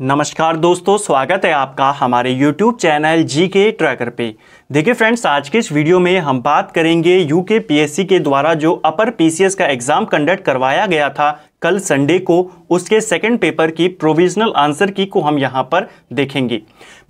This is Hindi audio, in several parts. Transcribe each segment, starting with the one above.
नमस्कार दोस्तों स्वागत है आपका हमारे YouTube चैनल जी के ट्रैकर पे देखिए फ्रेंड्स आज के इस वीडियो में हम बात करेंगे यू के पीएससी के द्वारा जो अपर पीसीएस का एग्ज़ाम कंडक्ट करवाया गया था कल संडे को उसके सेकंड पेपर की प्रोविजनल आंसर की को हम यहाँ पर देखेंगे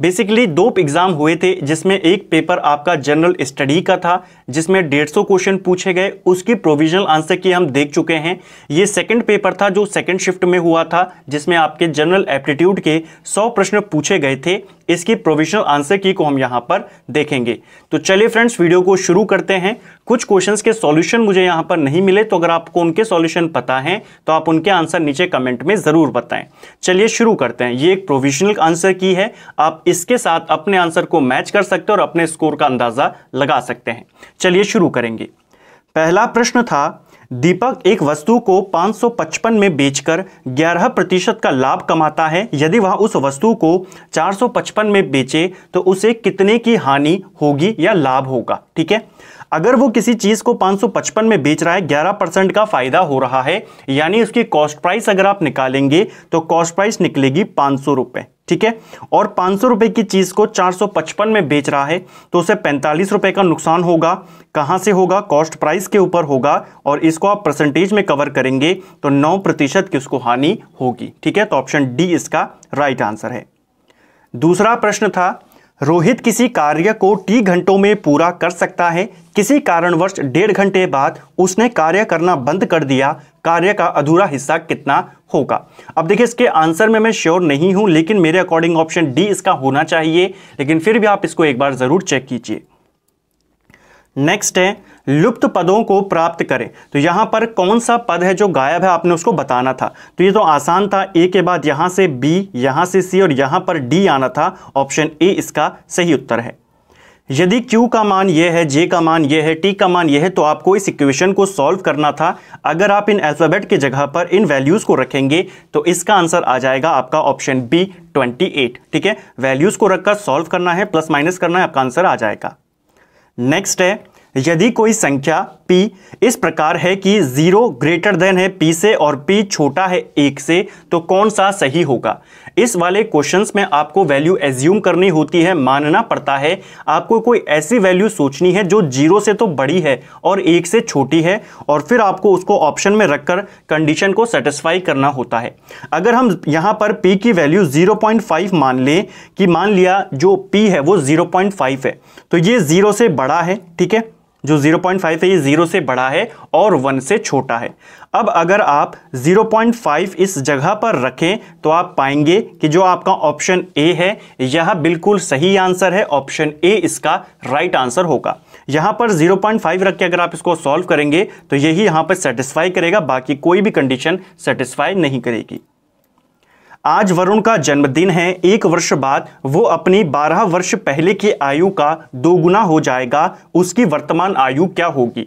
बेसिकली दो एग्ज़ाम हुए थे जिसमें एक पेपर आपका जनरल स्टडी का था जिसमें 150 क्वेश्चन पूछे गए उसकी प्रोविजनल आंसर की हम देख चुके हैं ये सेकंड पेपर था जो सेकंड शिफ्ट में हुआ था जिसमें आपके जनरल एप्टीट्यूड के 100 प्रश्न पूछे गए थे इसकी प्रोविजनल आंसर की को हम यहां पर देखेंगे तो चलिए फ्रेंड्स वीडियो को शुरू करते हैं कुछ क्वेश्चंस के सॉल्यूशन मुझे यहां पर नहीं मिले तो अगर आपको उनके सॉल्यूशन पता है तो आप उनके आंसर नीचे कमेंट में ज़रूर बताएं चलिए शुरू करते हैं ये एक प्रोविजनल आंसर की है आप इसके साथ अपने आंसर को मैच कर सकते हैं और अपने स्कोर का अंदाज़ा लगा सकते हैं चलिए शुरू करेंगे पहला प्रश्न था दीपक एक वस्तु को 555 में बेचकर 11 प्रतिशत का लाभ कमाता है यदि वह उस वस्तु को 455 में बेचे तो उसे कितने की हानि होगी या लाभ होगा ठीक है अगर वो किसी चीज़ को 555 में बेच रहा है 11 परसेंट का फ़ायदा हो रहा है यानी उसकी कॉस्ट प्राइस अगर आप निकालेंगे तो कॉस्ट प्राइस निकलेगी पांच सौ ठीक है और पांच सौ की चीज़ को 455 में बेच रहा है तो उसे पैंतालीस रुपए का नुकसान होगा कहां से होगा कॉस्ट प्राइस के ऊपर होगा और इसको आप परसेंटेज में कवर करेंगे तो 9 प्रतिशत की उसको हानि होगी ठीक है तो ऑप्शन डी इसका राइट आंसर है दूसरा प्रश्न था रोहित किसी कार्य को टी घंटों में पूरा कर सकता है किसी कारणवश डेढ़ घंटे बाद उसने कार्य करना बंद कर दिया कार्य का अधूरा हिस्सा कितना होगा अब देखिए इसके आंसर में मैं श्योर नहीं हूं लेकिन मेरे अकॉर्डिंग ऑप्शन डी इसका होना चाहिए लेकिन फिर भी आप इसको एक बार ज़रूर चेक कीजिए नेक्स्ट है लुप्त पदों को प्राप्त करें तो यहाँ पर कौन सा पद है जो गायब है आपने उसको बताना था तो ये तो आसान था ए के बाद यहाँ से बी यहाँ से सी और यहाँ पर डी आना था ऑप्शन ए इसका सही उत्तर है यदि Q का मान ये है J का मान ये है T का मान ये है तो आपको इस इक्वेशन को सॉल्व करना था अगर आप इन अल्फ़ाबेट की जगह पर इन वैल्यूज़ को रखेंगे तो इसका आंसर आ जाएगा आपका ऑप्शन बी 28 ठीक है वैल्यूज़ को रखकर सॉल्व करना है प्लस माइनस करना है आपका आंसर आ जाएगा नेक्स्ट है यदि कोई संख्या पी इस प्रकार है कि ज़ीरो ग्रेटर देन है पी से और पी छोटा है एक से तो कौन सा सही होगा इस वाले क्वेश्चंस में आपको वैल्यू एज्यूम करनी होती है मानना पड़ता है आपको कोई ऐसी वैल्यू सोचनी है जो जीरो से तो बड़ी है और एक से छोटी है और फिर आपको उसको ऑप्शन में रखकर कंडीशन को सेटिस्फाई करना होता है अगर हम यहाँ पर पी की वैल्यू 0.5 मान लें कि मान लिया जो पी है वो 0.5 है तो ये ज़ीरो से बड़ा है ठीक है जो 0.5 है ये ज़ीरो से बड़ा है और वन से छोटा है अब अगर आप 0.5 इस जगह पर रखें तो आप पाएंगे कि जो आपका ऑप्शन ए है यह बिल्कुल सही आंसर है ऑप्शन ए इसका राइट आंसर होगा यहाँ पर 0.5 रख के अगर आप इसको सॉल्व करेंगे तो यही यहाँ पर सेटिस्फाई करेगा बाकी कोई भी कंडीशन सेटिस्फाई नहीं करेगी आज वरुण का जन्मदिन है एक वर्ष बाद वो अपनी 12 वर्ष पहले की आयु का दोगुना हो जाएगा उसकी वर्तमान आयु क्या होगी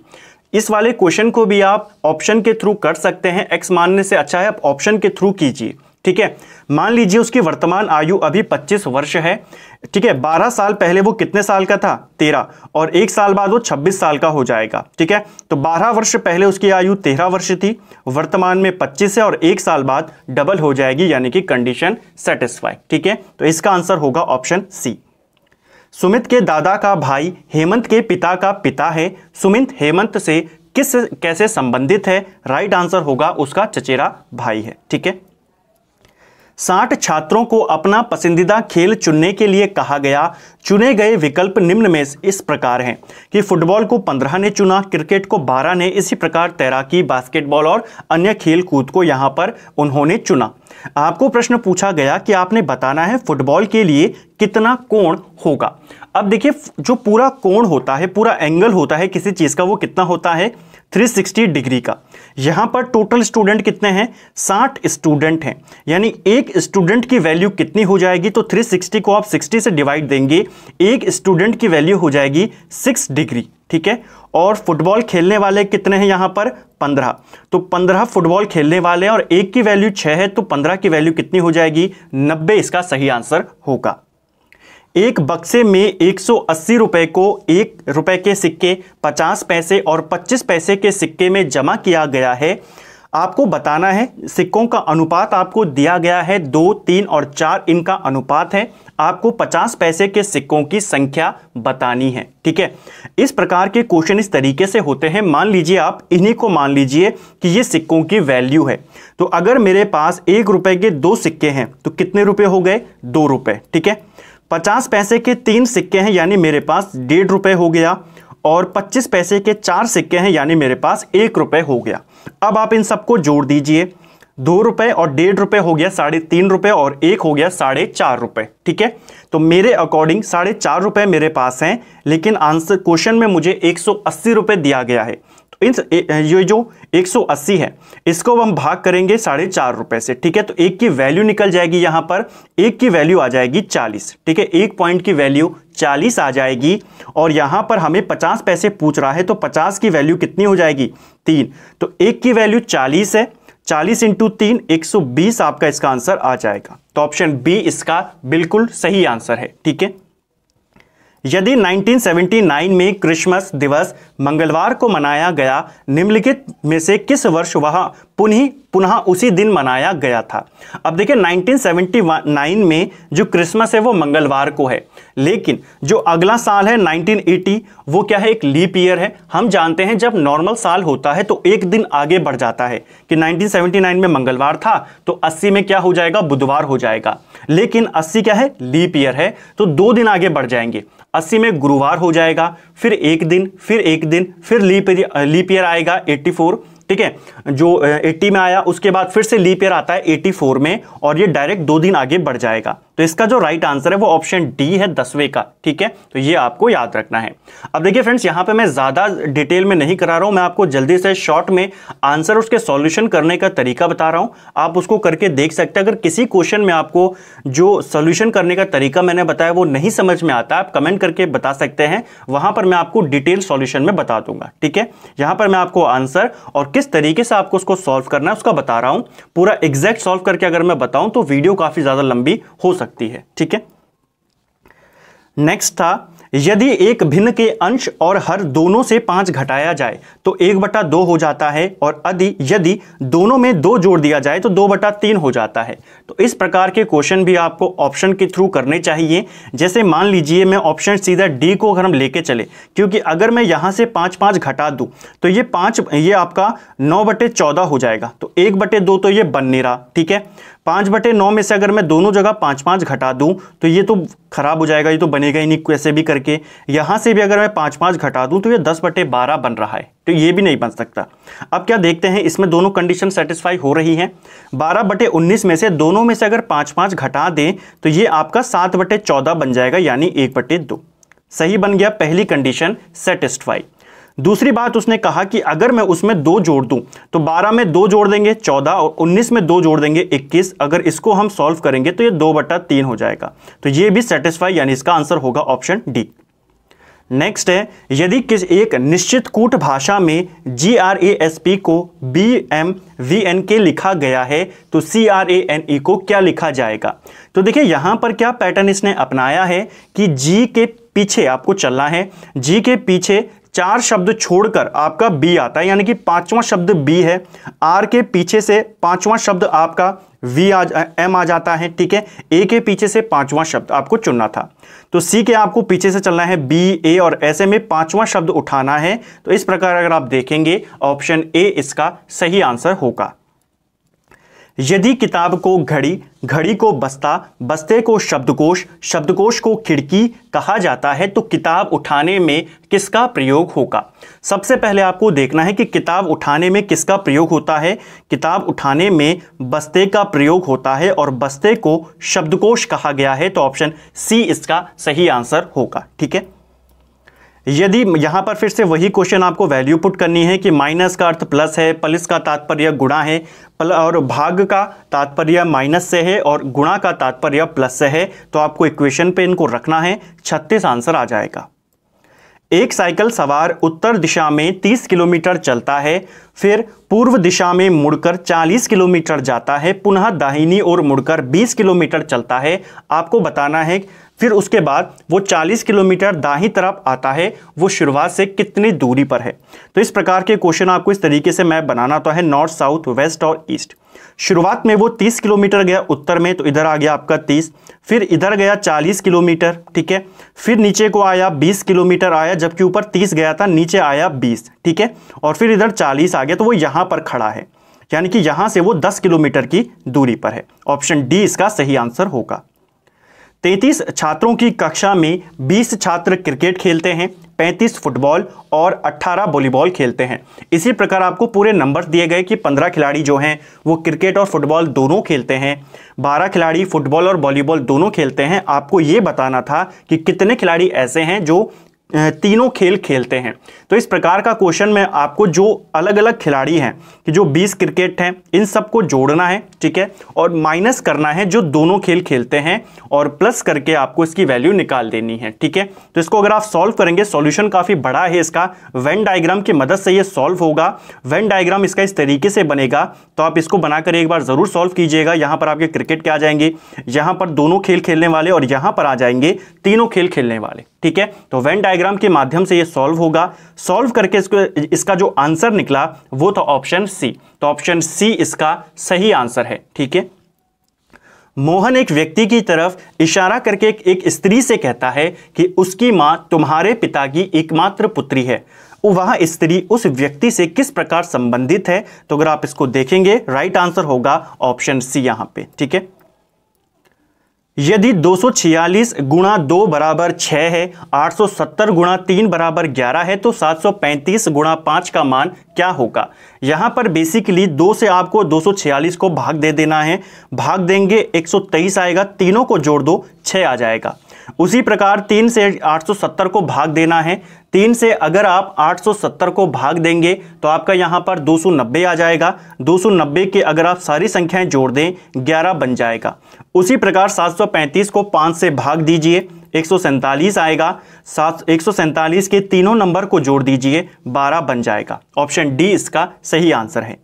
इस वाले क्वेश्चन को भी आप ऑप्शन के थ्रू कर सकते हैं एक्स मानने से अच्छा है आप ऑप्शन के थ्रू कीजिए ठीक है मान लीजिए उसकी वर्तमान आयु अभी 25 वर्ष है ठीक है 12 साल पहले वो कितने साल का था 13 और एक साल बाद वो 26 साल का हो जाएगा ठीक है तो 12 वर्ष पहले उसकी आयु 13 वर्ष थी वर्तमान में 25 है और एक साल बाद डबल हो जाएगी यानी कि कंडीशन सेटिस्फाई ठीक है तो इसका आंसर होगा ऑप्शन सी सुमित के दादा का भाई हेमंत के पिता का पिता है सुमित हेमंत से किस कैसे संबंधित है राइट आंसर होगा उसका चचेरा भाई है ठीक है साठ छात्रों को अपना पसंदीदा खेल चुनने के लिए कहा गया चुने गए विकल्प निम्न में इस प्रकार हैं कि फुटबॉल को पंद्रह ने चुना क्रिकेट को बारह ने इसी प्रकार तैराकी बास्केटबॉल और अन्य खेल कूद को यहाँ पर उन्होंने चुना आपको प्रश्न पूछा गया कि आपने बताना है फुटबॉल के लिए कितना कोण होगा अब देखिए जो पूरा कोण होता है पूरा एंगल होता है किसी चीज़ का वो कितना होता है थ्री डिग्री का यहां पर टोटल स्टूडेंट कितने हैं साठ स्टूडेंट हैं यानी एक स्टूडेंट की वैल्यू कितनी हो जाएगी तो 360 को आप 60 से डिवाइड देंगे एक स्टूडेंट की वैल्यू हो जाएगी सिक्स डिग्री ठीक है और फुटबॉल खेलने वाले कितने हैं यहां पर पंद्रह तो पंद्रह फुटबॉल खेलने वाले हैं और एक की वैल्यू छह है तो पंद्रह की वैल्यू कितनी हो जाएगी नब्बे इसका सही आंसर होगा एक बक्से में 180 रुपए को एक रुपए के सिक्के 50 पैसे और 25 पैसे के सिक्के में जमा किया गया है आपको बताना है सिक्कों का अनुपात आपको दिया गया है दो तीन और चार इनका अनुपात है आपको 50 पैसे के सिक्कों की संख्या बतानी है ठीक है इस प्रकार के क्वेश्चन इस तरीके से होते हैं मान लीजिए आप इन्हीं को मान लीजिए कि ये सिक्कों की वैल्यू है तो अगर मेरे पास एक रुपए के दो सिक्के हैं तो कितने रुपए हो गए दो रुपए ठीक है पचास पैसे के तीन सिक्के हैं यानी मेरे पास डेढ़ रुपये हो गया और पच्चीस पैसे के चार सिक्के हैं यानी मेरे पास एक रुपये हो गया अब आप इन सबको जोड़ दीजिए दो रुपये और डेढ़ रुपये हो गया साढ़े तीन रुपये और एक हो गया साढ़े चार रुपये ठीक है तो मेरे अकॉर्डिंग साढ़े चार रुपये मेरे पास हैं लेकिन आंसर क्वेश्चन में मुझे एक सौ अस्सी रुपये दिया गया है इन ये जो 180 है इसको हम भाग करेंगे साढ़े चार रुपए से ठीक है तो एक की वैल्यू निकल जाएगी यहां पर एक की वैल्यू आ जाएगी 40 ठीक है एक पॉइंट की वैल्यू 40 आ जाएगी और यहां पर हमें 50 पैसे पूछ रहा है तो 50 की वैल्यू कितनी हो जाएगी तीन तो एक की वैल्यू चालीस है चालीस इंटू तीन एक आपका इसका आंसर आ जाएगा तो ऑप्शन बी इसका बिल्कुल सही आंसर है ठीक है यदि 1979 में क्रिसमस दिवस मंगलवार को मनाया गया निम्नलिखित में से किस वर्ष वह पुनः पुनः उसी दिन मनाया गया था अब देखिए 1979 में जो क्रिसमस है वो मंगलवार को है लेकिन जो अगला साल है 1980 वो क्या है एक लीप ईयर है हम जानते हैं जब नॉर्मल साल होता है तो एक दिन आगे बढ़ जाता है कि 1979 में मंगलवार था तो 80 में क्या हो जाएगा बुधवार हो जाएगा लेकिन 80 क्या है लीप ईयर है तो दो दिन आगे बढ़ जाएंगे अस्सी में गुरुवार हो जाएगा फिर एक दिन फिर एक दिन फिर लीप लीप ईयर आएगा एट्टी फोर ठीक है जो 80 में आया उसके बाद फिर से लीप ईयर आता है 84 में और ये डायरेक्ट दो दिन आगे बढ़ जाएगा तो इसका जो राइट आंसर है वो ऑप्शन डी है दसवें का ठीक है तो ये आपको याद रखना है अब देखिए फ्रेंड्स यहां पे मैं ज़्यादा डिटेल में नहीं करा रहा हूं मैं आपको जल्दी से शॉर्ट में आंसर उसके सॉल्यूशन करने का तरीका बता रहा हूं आप उसको करके देख सकते हैं अगर किसी क्वेश्चन में आपको जो सोल्यूशन करने का तरीका मैंने बताया वो नहीं समझ में आता आप कमेंट करके बता सकते हैं वहां पर मैं आपको डिटेल सोल्यूशन में बता दूंगा ठीक है यहां पर मैं आपको आंसर और किस तरीके से आपको उसको सॉल्व करना है उसका बता रहा हूं पूरा एग्जैक्ट सॉल्व करके अगर मैं बताऊं तो वीडियो काफी ज्यादा लंबी हो सकती है ठीक है नेक्स्ट था यदि एक भिन्न के अंश और हर दोनों से पांच घटाया जाए तो एक बटा दो हो जाता है और यदि यदि दोनों में दो जोड़ दिया जाए तो दो बटा तीन हो जाता है तो इस प्रकार के क्वेश्चन भी आपको ऑप्शन के थ्रू करने चाहिए जैसे मान लीजिए मैं ऑप्शन सीधा डी को अगर हम लेके चले क्योंकि अगर मैं यहाँ से पाँच पाँच घटा दूँ तो ये पाँच ये आपका नौ बटे चौदह हो जाएगा तो एक बटे दो तो ये बनने रहा ठीक है पाँच बटे नौ में से अगर मैं दोनों जगह पाँच पाँच घटा दूँ तो ये तो खराब हो जाएगा ये तो बनेगा ही नहीं कैसे भी करके यहाँ से भी अगर मैं पाँच पाँच घटा दूँ तो ये दस बटे बारह बन रहा है तो ये भी नहीं बन सकता अब क्या देखते हैं इसमें दोनों कंडीशन सेटिस्फाई हो रही हैं बारह बटे उन्नीस में से दोनों में से अगर पाँच पाँच घटा दें तो ये आपका सात बटे चौदह बन जाएगा यानी एक बटे दो सही बन गया पहली कंडीशन सेटिस्फाई दूसरी बात उसने कहा कि अगर मैं उसमें दो जोड़ दूं तो 12 में दो जोड़ देंगे 14 और 19 में दो जोड़ देंगे 21 अगर इसको हम सॉल्व करेंगे तो ये दो बटा तीन हो जाएगा तो ये भी सेटिस्फाई यानी इसका आंसर होगा ऑप्शन डी नेक्स्ट है यदि किस एक निश्चित कूट भाषा में G R A S P को बी एम वी एन के लिखा गया है तो C R A N E को क्या लिखा जाएगा तो देखिए यहाँ पर क्या पैटर्न इसने अपनाया है कि जी के पीछे आपको चलना है जी के पीछे चार शब्द छोड़कर आपका बी आता है यानी कि पांचवा शब्द बी है आर के पीछे से पांचवा शब्द आपका वी आ एम आ जाता है ठीक है ए के पीछे से पांचवा शब्द आपको चुनना था तो सी के आपको पीछे से चलना है बी ए और ऐसे में पांचवा शब्द उठाना है तो इस प्रकार अगर आप देखेंगे ऑप्शन ए इसका सही आंसर होगा यदि किताब को घड़ी घड़ी को बस्ता बस्ते को शब्दकोश शब्दकोश को खिड़की कहा जाता है तो किताब उठाने में किसका प्रयोग होगा सबसे पहले आपको देखना है कि किताब उठाने में किसका प्रयोग होता है किताब उठाने में बस्ते का प्रयोग होता है और बस्ते को शब्दकोश कहा गया है तो ऑप्शन सी इसका सही आंसर होगा ठीक है यदि यहाँ पर फिर से वही क्वेश्चन आपको वैल्यू पुट करनी है कि माइनस का अर्थ प्लस है प्लस का तात्पर्य गुणा है और भाग का तात्पर्य माइनस से है और गुणा का तात्पर्य प्लस से है तो आपको इक्वेशन पे इनको रखना है छत्तीस आंसर आ जाएगा एक साइकिल सवार उत्तर दिशा में 30 किलोमीटर चलता है फिर पूर्व दिशा में मुड़कर 40 किलोमीटर जाता है पुनः दाहिनी ओर मुड़कर 20 किलोमीटर चलता है आपको बताना है फिर उसके बाद वो 40 किलोमीटर दाही तरफ आता है वो शुरुआत से कितनी दूरी पर है तो इस प्रकार के क्वेश्चन आपको इस तरीके से मैप बनाना तो है नॉर्थ साउथ वेस्ट और ईस्ट शुरुआत में वो 30 किलोमीटर गया उत्तर में तो इधर आ गया आपका 30 फिर इधर गया 40 किलोमीटर ठीक है फिर नीचे को आया 20 किलोमीटर आया जबकि ऊपर 30 गया था नीचे आया 20 ठीक है और फिर इधर 40 आ गया तो वो यहां पर खड़ा है यानी कि यहां से वो 10 किलोमीटर की दूरी पर है ऑप्शन डी इसका सही आंसर होगा तैंतीस छात्रों की कक्षा में बीस छात्र क्रिकेट खेलते हैं पैंतीस फुटबॉल और अट्ठारह वॉलीबॉल खेलते हैं इसी प्रकार आपको पूरे नंबर दिए गए कि पंद्रह खिलाड़ी जो हैं वो क्रिकेट और फुटबॉल दोनों खेलते हैं बारह खिलाड़ी फुटबॉल और वॉलीबॉल दोनों खेलते हैं आपको ये बताना था कि कितने खिलाड़ी ऐसे हैं जो तीनों खेल खेलते हैं तो इस प्रकार का क्वेश्चन में आपको जो अलग अलग खिलाड़ी हैं कि जो 20 क्रिकेट हैं इन सबको जोड़ना है ठीक है और माइनस करना है जो दोनों खेल खेलते हैं और प्लस करके आपको इसकी वैल्यू निकाल देनी है ठीक है तो इसको अगर आप सॉल्व करेंगे सॉल्यूशन काफ़ी बड़ा है इसका वेन डायग्राम की मदद से ये सॉल्व होगा वेन डायग्राम इसका इस तरीके से बनेगा तो आप इसको बनाकर एक बार ज़रूर सॉल्व कीजिएगा यहाँ पर आपके क्रिकेट के आ जाएंगे यहाँ पर दोनों खेल खेलने वाले और यहाँ पर आ जाएंगे तीनों खेल खेलने वाले ठीक है तो वेन डायग्राम डायग्राम के माध्यम से ये सॉल्व होगा सॉल्व करके इसको इसका जो आंसर निकला वो था ऑप्शन सी तो ऑप्शन सी इसका सही आंसर है ठीक है मोहन एक व्यक्ति की तरफ इशारा करके एक, एक स्त्री से कहता है कि उसकी माँ तुम्हारे पिता की एकमात्र पुत्री है वह स्त्री उस व्यक्ति से किस प्रकार संबंधित है तो अगर आप इसको देखेंगे राइट आंसर होगा ऑप्शन सी यहाँ पे ठीक है यदि 246 गुणा दो बराबर छः है 870 गुणा तीन बराबर ग्यारह है तो 735 गुणा पाँच का मान क्या होगा यहाँ पर बेसिकली दो से आपको 246 को भाग दे देना है भाग देंगे 123 आएगा तीनों को जोड़ दो छः आ जाएगा उसी प्रकार तीन से 870 को भाग देना है तीन से अगर आप 870 को भाग देंगे तो आपका यहाँ पर 290 आ जाएगा 290 के अगर आप सारी संख्याएं जोड़ दें 11 बन जाएगा उसी प्रकार 735 को 5 से भाग दीजिए एक आएगा सात एक के तीनों नंबर को जोड़ दीजिए 12 बन जाएगा ऑप्शन डी इसका सही आंसर है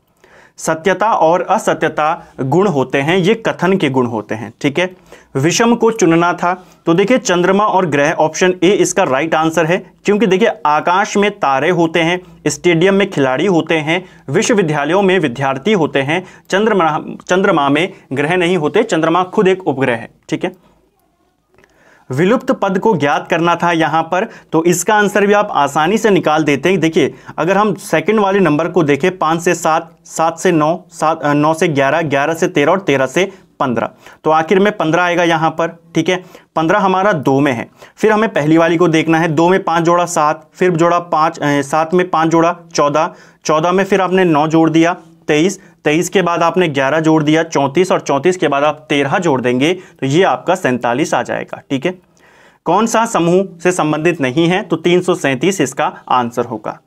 सत्यता और असत्यता गुण होते हैं ये कथन के गुण होते हैं ठीक है विषम को चुनना था तो देखिए चंद्रमा और ग्रह ऑप्शन ए इसका राइट आंसर है क्योंकि देखिए आकाश में तारे होते हैं स्टेडियम में खिलाड़ी होते हैं विश्वविद्यालयों में विद्यार्थी होते हैं चंद्रमा चंद्रमा में ग्रह नहीं होते चंद्रमा खुद एक उपग्रह है ठीक है विलुप्त पद को ज्ञात करना था यहाँ पर तो इसका आंसर भी आप आसानी से निकाल देते हैं देखिए अगर हम सेकंड वाले नंबर को देखें पाँच से सात सात से नौ सात नौ से ग्यारह ग्यारह से तेरह और तेरह से पंद्रह तो आखिर में पंद्रह आएगा यहाँ पर ठीक है पंद्रह हमारा दो में है फिर हमें पहली वाली को देखना है दो में पाँच जोड़ा सात फिर जोड़ा पाँच सात में पाँच जोड़ा चौदह चौदह में फिर आपने नौ जोड़ दिया तेईस तेईस के बाद आपने ग्यारह जोड़ दिया चौंतीस और चौंतीस के बाद आप तेरह जोड़ देंगे तो ये आपका सैंतालीस आ जाएगा ठीक है कौन सा समूह से संबंधित नहीं है तो तीन इसका आंसर होगा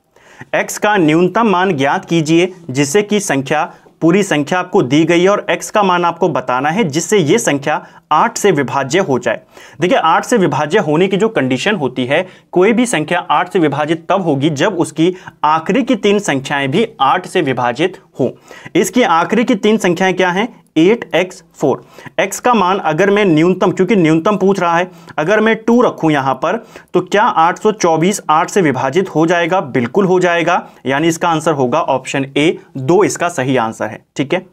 एक्स का न्यूनतम मान ज्ञात कीजिए जिससे कि की संख्या पूरी संख्या आपको दी गई है और एक्स का मान आपको बताना है जिससे ये संख्या आठ से विभाज्य हो जाए देखिए आठ से विभाज्य होने की जो कंडीशन होती है कोई भी संख्या आठ से विभाजित तब होगी जब उसकी आखिरी की तीन संख्याएं भी आठ से विभाजित हो इसकी आखिरी की तीन संख्याएं क्या हैं एट एक्स फोर एक्स का मान अगर मैं न्यूनतम क्योंकि न्यूनतम पूछ रहा है अगर मैं टू रखूं यहां पर तो क्या 824 आठ से विभाजित हो जाएगा बिल्कुल हो जाएगा यानी इसका आंसर होगा ऑप्शन ए दो इसका सही आंसर है ठीक है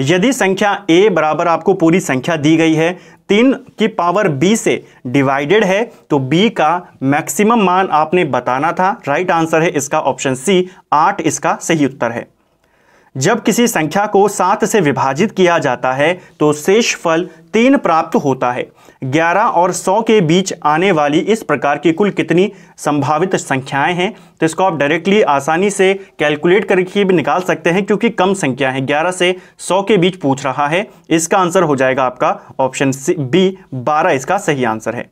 यदि संख्या a बराबर आपको पूरी संख्या दी गई है तीन की पावर b से डिवाइडेड है तो b का मैक्सिमम मान आपने बताना था राइट आंसर है इसका ऑप्शन सी आठ इसका सही उत्तर है जब किसी संख्या को सात से विभाजित किया जाता है तो शेष फल तीन प्राप्त होता है ग्यारह और सौ के बीच आने वाली इस प्रकार की कुल कितनी संभावित संख्याएं हैं तो इसको आप डायरेक्टली आसानी से कैलकुलेट करके भी निकाल सकते हैं क्योंकि कम संख्या है ग्यारह से सौ के बीच पूछ रहा है इसका आंसर हो जाएगा आपका ऑप्शन बी बारह इसका सही आंसर है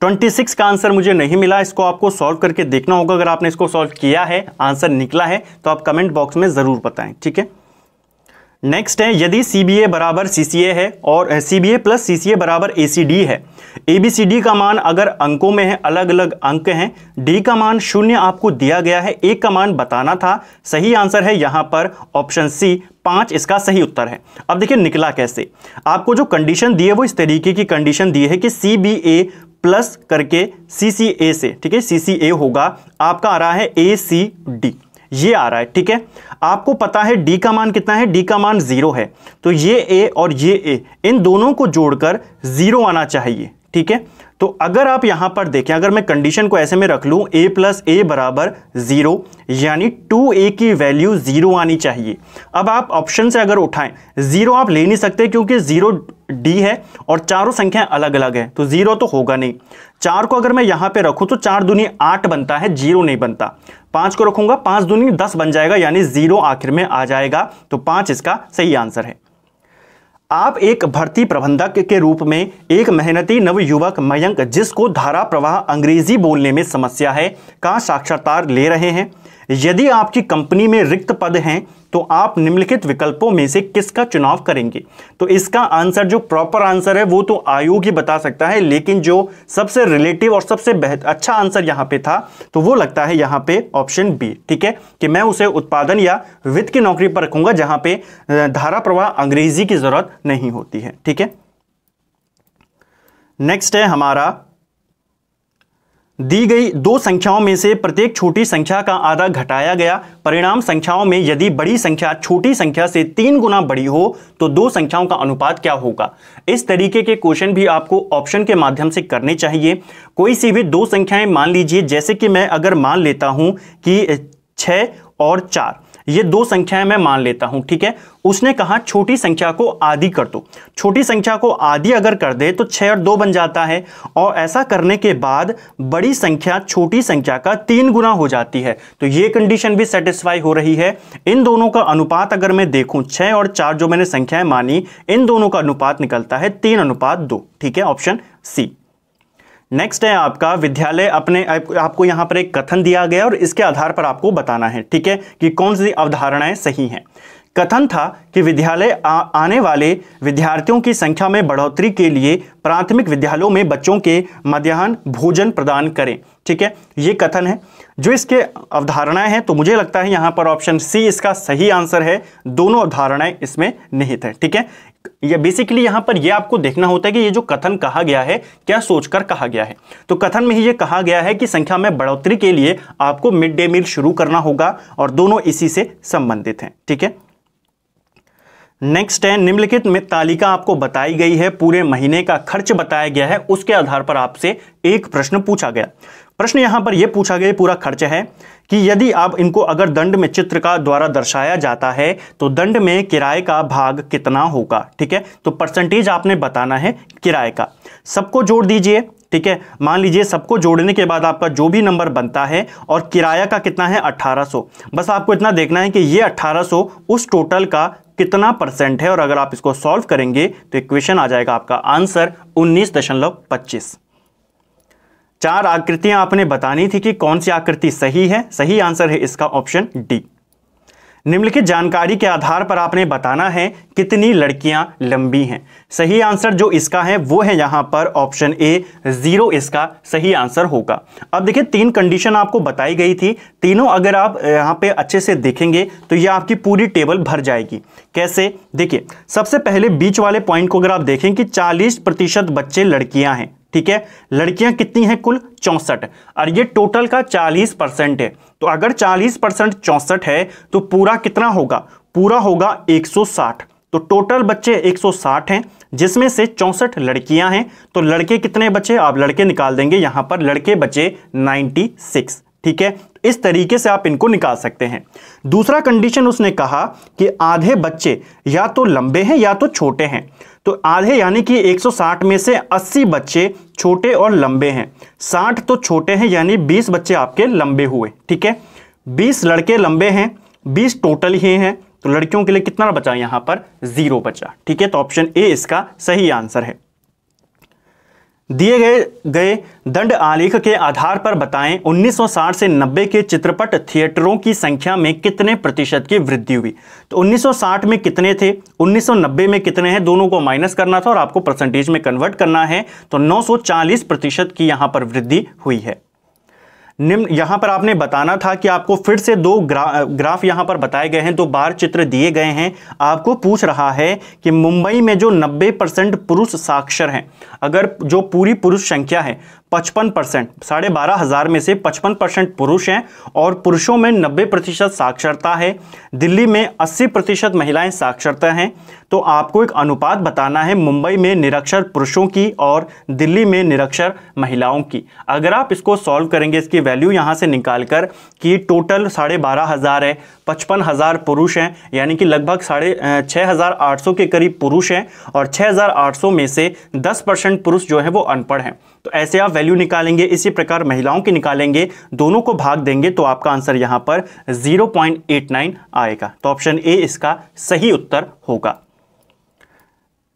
ट्वेंटी सिक्स का आंसर मुझे नहीं मिला इसको आपको सॉल्व करके देखना होगा अगर आपने इसको सॉल्व किया है आंसर निकला है तो आप कमेंट बॉक्स में ज़रूर बताएं ठीक है नेक्स्ट है यदि सी बी ए बराबर सी सी ए है और सी बी ए प्लस सी सी ए बराबर ए सी डी है ए बी सी डी का मान अगर अंकों में है अलग अलग अंक हैं डी का मान शून्य आपको दिया गया है एक का मान बताना था सही आंसर है यहाँ पर ऑप्शन सी पाँच इसका सही उत्तर है अब देखिए निकला कैसे आपको जो कंडीशन दी है वो इस तरीके की कंडीशन दी है कि सी बी ए प्लस करके सी सी ए से ठीक है सी सी ए होगा आपका आ रहा है ए सी डी ये आ रहा है ठीक है आपको पता है डी का मान कितना है डी का मान जीरो है तो ये ए और ये ए इन दोनों को जोड़कर जीरो आना चाहिए ठीक है तो अगर आप यहां पर देखें अगर मैं कंडीशन को ऐसे में रख लू ए प्लस ए बराबर ज़ीरो यानी टू ए की वैल्यू ज़ीरो आनी चाहिए अब आप ऑप्शन से अगर उठाएं ज़ीरो आप ले नहीं सकते क्योंकि ज़ीरो डी है और चारों संख्याएं अलग अलग हैं तो ज़ीरो तो होगा नहीं चार को अगर मैं यहां पे रखू तो चार दुनी आठ बनता है जीरो नहीं बनता पांच को रखूंगा पांच दुनी दस बन जाएगा यानी ज़ीरो आखिर में आ जाएगा तो पांच इसका सही आंसर है आप एक भर्ती प्रबंधक के रूप में एक मेहनती नवयुवक मयंक जिसको धारा प्रवाह अंग्रेजी बोलने में समस्या है का साक्षात्कार ले रहे हैं यदि आपकी कंपनी में रिक्त पद हैं तो आप निम्नलिखित विकल्पों में से किसका चुनाव करेंगे तो इसका आंसर जो प्रॉपर आंसर है वो तो आयोग ही बता सकता है लेकिन जो सबसे रिलेटिव और सबसे बेहतर अच्छा आंसर यहाँ पे था तो वो लगता है यहाँ पे ऑप्शन बी ठीक है कि मैं उसे उत्पादन या वित्त की नौकरी पर रखूंगा जहाँ पे धारा प्रवाह अंग्रेजी की जरूरत नहीं होती है ठीक है नेक्स्ट है हमारा दी गई दो संख्याओं में से प्रत्येक छोटी संख्या का आधा घटाया गया परिणाम संख्याओं में यदि बड़ी संख्या छोटी संख्या से तीन गुना बड़ी हो तो दो संख्याओं का अनुपात क्या होगा इस तरीके के क्वेश्चन भी आपको ऑप्शन के माध्यम से करने चाहिए कोई सी भी दो संख्याएं मान लीजिए जैसे कि मैं अगर मान लेता हूं कि छः और चार ये दो संख्याएं मैं मान लेता हूं ठीक है उसने कहा छोटी संख्या को आदि कर दो छोटी संख्या को आदि अगर कर दे तो छह और दो बन जाता है और ऐसा करने के बाद बड़ी संख्या छोटी संख्या का तीन गुना हो जाती है तो ये कंडीशन भी सेटिस्फाई हो रही है इन दोनों का अनुपात अगर मैं देखूं छह और चार जो मैंने संख्याएं मानी इन दोनों का अनुपात निकलता है तीन अनुपात दो ठीक है ऑप्शन सी नेक्स्ट है आपका विद्यालय अपने आपको यहां पर एक कथन दिया गया और इसके आधार पर आपको बताना है ठीक है कि कौन सी अवधारणाएं सही हैं कथन था कि विद्यालय आने वाले विद्यार्थियों की संख्या में बढ़ोतरी के लिए प्राथमिक विद्यालयों में बच्चों के मध्यान्ह भोजन प्रदान करें ठीक है ये कथन है जो इसके अवधारणाएं हैं तो मुझे लगता है यहाँ पर ऑप्शन सी इसका सही आंसर है दोनों अवधारणाएं इसमें निहित है ठीक है ये बेसिकली यहां पर ये आपको देखना होता है कि ये जो कथन कहा गया है क्या सोचकर कहा गया है तो कथन में ही ये कहा गया है कि संख्या में बढ़ोतरी के लिए आपको मिड डे मील शुरू करना होगा और दोनों इसी से संबंधित हैं ठीक है नेक्स्ट है निम्नलिखित में तालिका आपको बताई गई है पूरे महीने का खर्च बताया गया है उसके आधार पर आपसे एक प्रश्न पूछा गया प्रश्न यहां पर यह पूछा गया पूरा खर्च है कि यदि आप इनको अगर दंड में चित्र का द्वारा दर्शाया जाता है तो दंड में किराए का भाग कितना होगा ठीक है तो परसेंटेज आपने बताना है किराए का सबको जोड़ दीजिए ठीक है मान लीजिए सबको जोड़ने के बाद आपका जो भी नंबर बनता है और किराया का कितना है 1800 बस आपको इतना देखना है कि ये 1800 उस टोटल का कितना परसेंट है और अगर आप इसको सॉल्व करेंगे तो इक्वेशन आ जाएगा आपका आंसर उन्नीस चार आकृतियां आपने बतानी थी कि कौन सी आकृति सही है सही आंसर है इसका ऑप्शन डी निम्नलिखित जानकारी के आधार पर आपने बताना है कितनी लड़कियां लंबी हैं सही आंसर जो इसका है वो है यहां पर ऑप्शन ए जीरो इसका सही आंसर होगा अब देखिए तीन कंडीशन आपको बताई गई थी तीनों अगर आप यहां पे अच्छे से देखेंगे तो ये आपकी पूरी टेबल भर जाएगी कैसे देखिए सबसे पहले बीच वाले पॉइंट को अगर आप देखें कि चालीस प्रतिशत बच्चे लड़कियां हैं ठीक है लड़कियां कितनी हैं कुल चौंसठ और ये टोटल का 40 परसेंट है तो अगर 40 परसेंट चौंसठ है तो पूरा कितना होगा पूरा होगा 160 तो टोटल बच्चे 160 हैं जिसमें से चौंसठ लड़कियां हैं तो लड़के कितने बचे आप लड़के निकाल देंगे यहां पर लड़के बचे 96 ठीक है इस तरीके से आप इनको निकाल सकते हैं दूसरा कंडीशन उसने कहा कि आधे बच्चे या तो लंबे हैं या तो छोटे हैं तो आधे यानी कि 160 में से 80 बच्चे छोटे और लंबे हैं 60 तो छोटे हैं यानी 20 बच्चे आपके लंबे हुए ठीक है 20 लड़के लंबे हैं 20 टोटल ही हैं तो लड़कियों के लिए कितना बचा यहाँ पर ज़ीरो बचा ठीक है तो ऑप्शन ए इसका सही आंसर है दिए गए गए दंड आलेख के आधार पर बताएं 1960 से 90 के चित्रपट थिएटरों की संख्या में कितने प्रतिशत की वृद्धि हुई तो 1960 में कितने थे 1990 में कितने हैं दोनों को माइनस करना था और आपको परसेंटेज में कन्वर्ट करना है तो 940 प्रतिशत की यहां पर वृद्धि हुई है निम्न यहाँ पर आपने बताना था कि आपको फिर से दो ग्रा, ग्राफ यहाँ पर बताए गए हैं दो बार चित्र दिए गए हैं आपको पूछ रहा है कि मुंबई में जो 90 परसेंट पुरुष साक्षर हैं अगर जो पूरी पुरुष संख्या है पचपन परसेंट साढ़े बारह हज़ार में से पचपन परसेंट पुरुष हैं और पुरुषों में नब्बे प्रतिशत साक्षरता है दिल्ली में अस्सी प्रतिशत महिलाएँ साक्षरता हैं तो आपको एक अनुपात बताना है मुंबई में निरक्षर पुरुषों की और दिल्ली में निरक्षर महिलाओं की अगर आप इसको सॉल्व करेंगे इसकी वैल्यू यहाँ से निकाल कर कि टोटल साढ़े बारह हज़ार है पचपन हज़ार पुरुष हैं यानी कि लगभग साढ़े छः हज़ार आठ सौ के करीब पुरुष हैं और छः हज़ार आठ सौ में से दस परसेंट पुरुष जो हैं वो अनपढ़ हैं तो ऐसे आप वैल्यू निकालेंगे इसी प्रकार महिलाओं की निकालेंगे दोनों को भाग देंगे तो आपका आंसर यहां पर 0.89 आएगा तो ऑप्शन ए इसका सही उत्तर होगा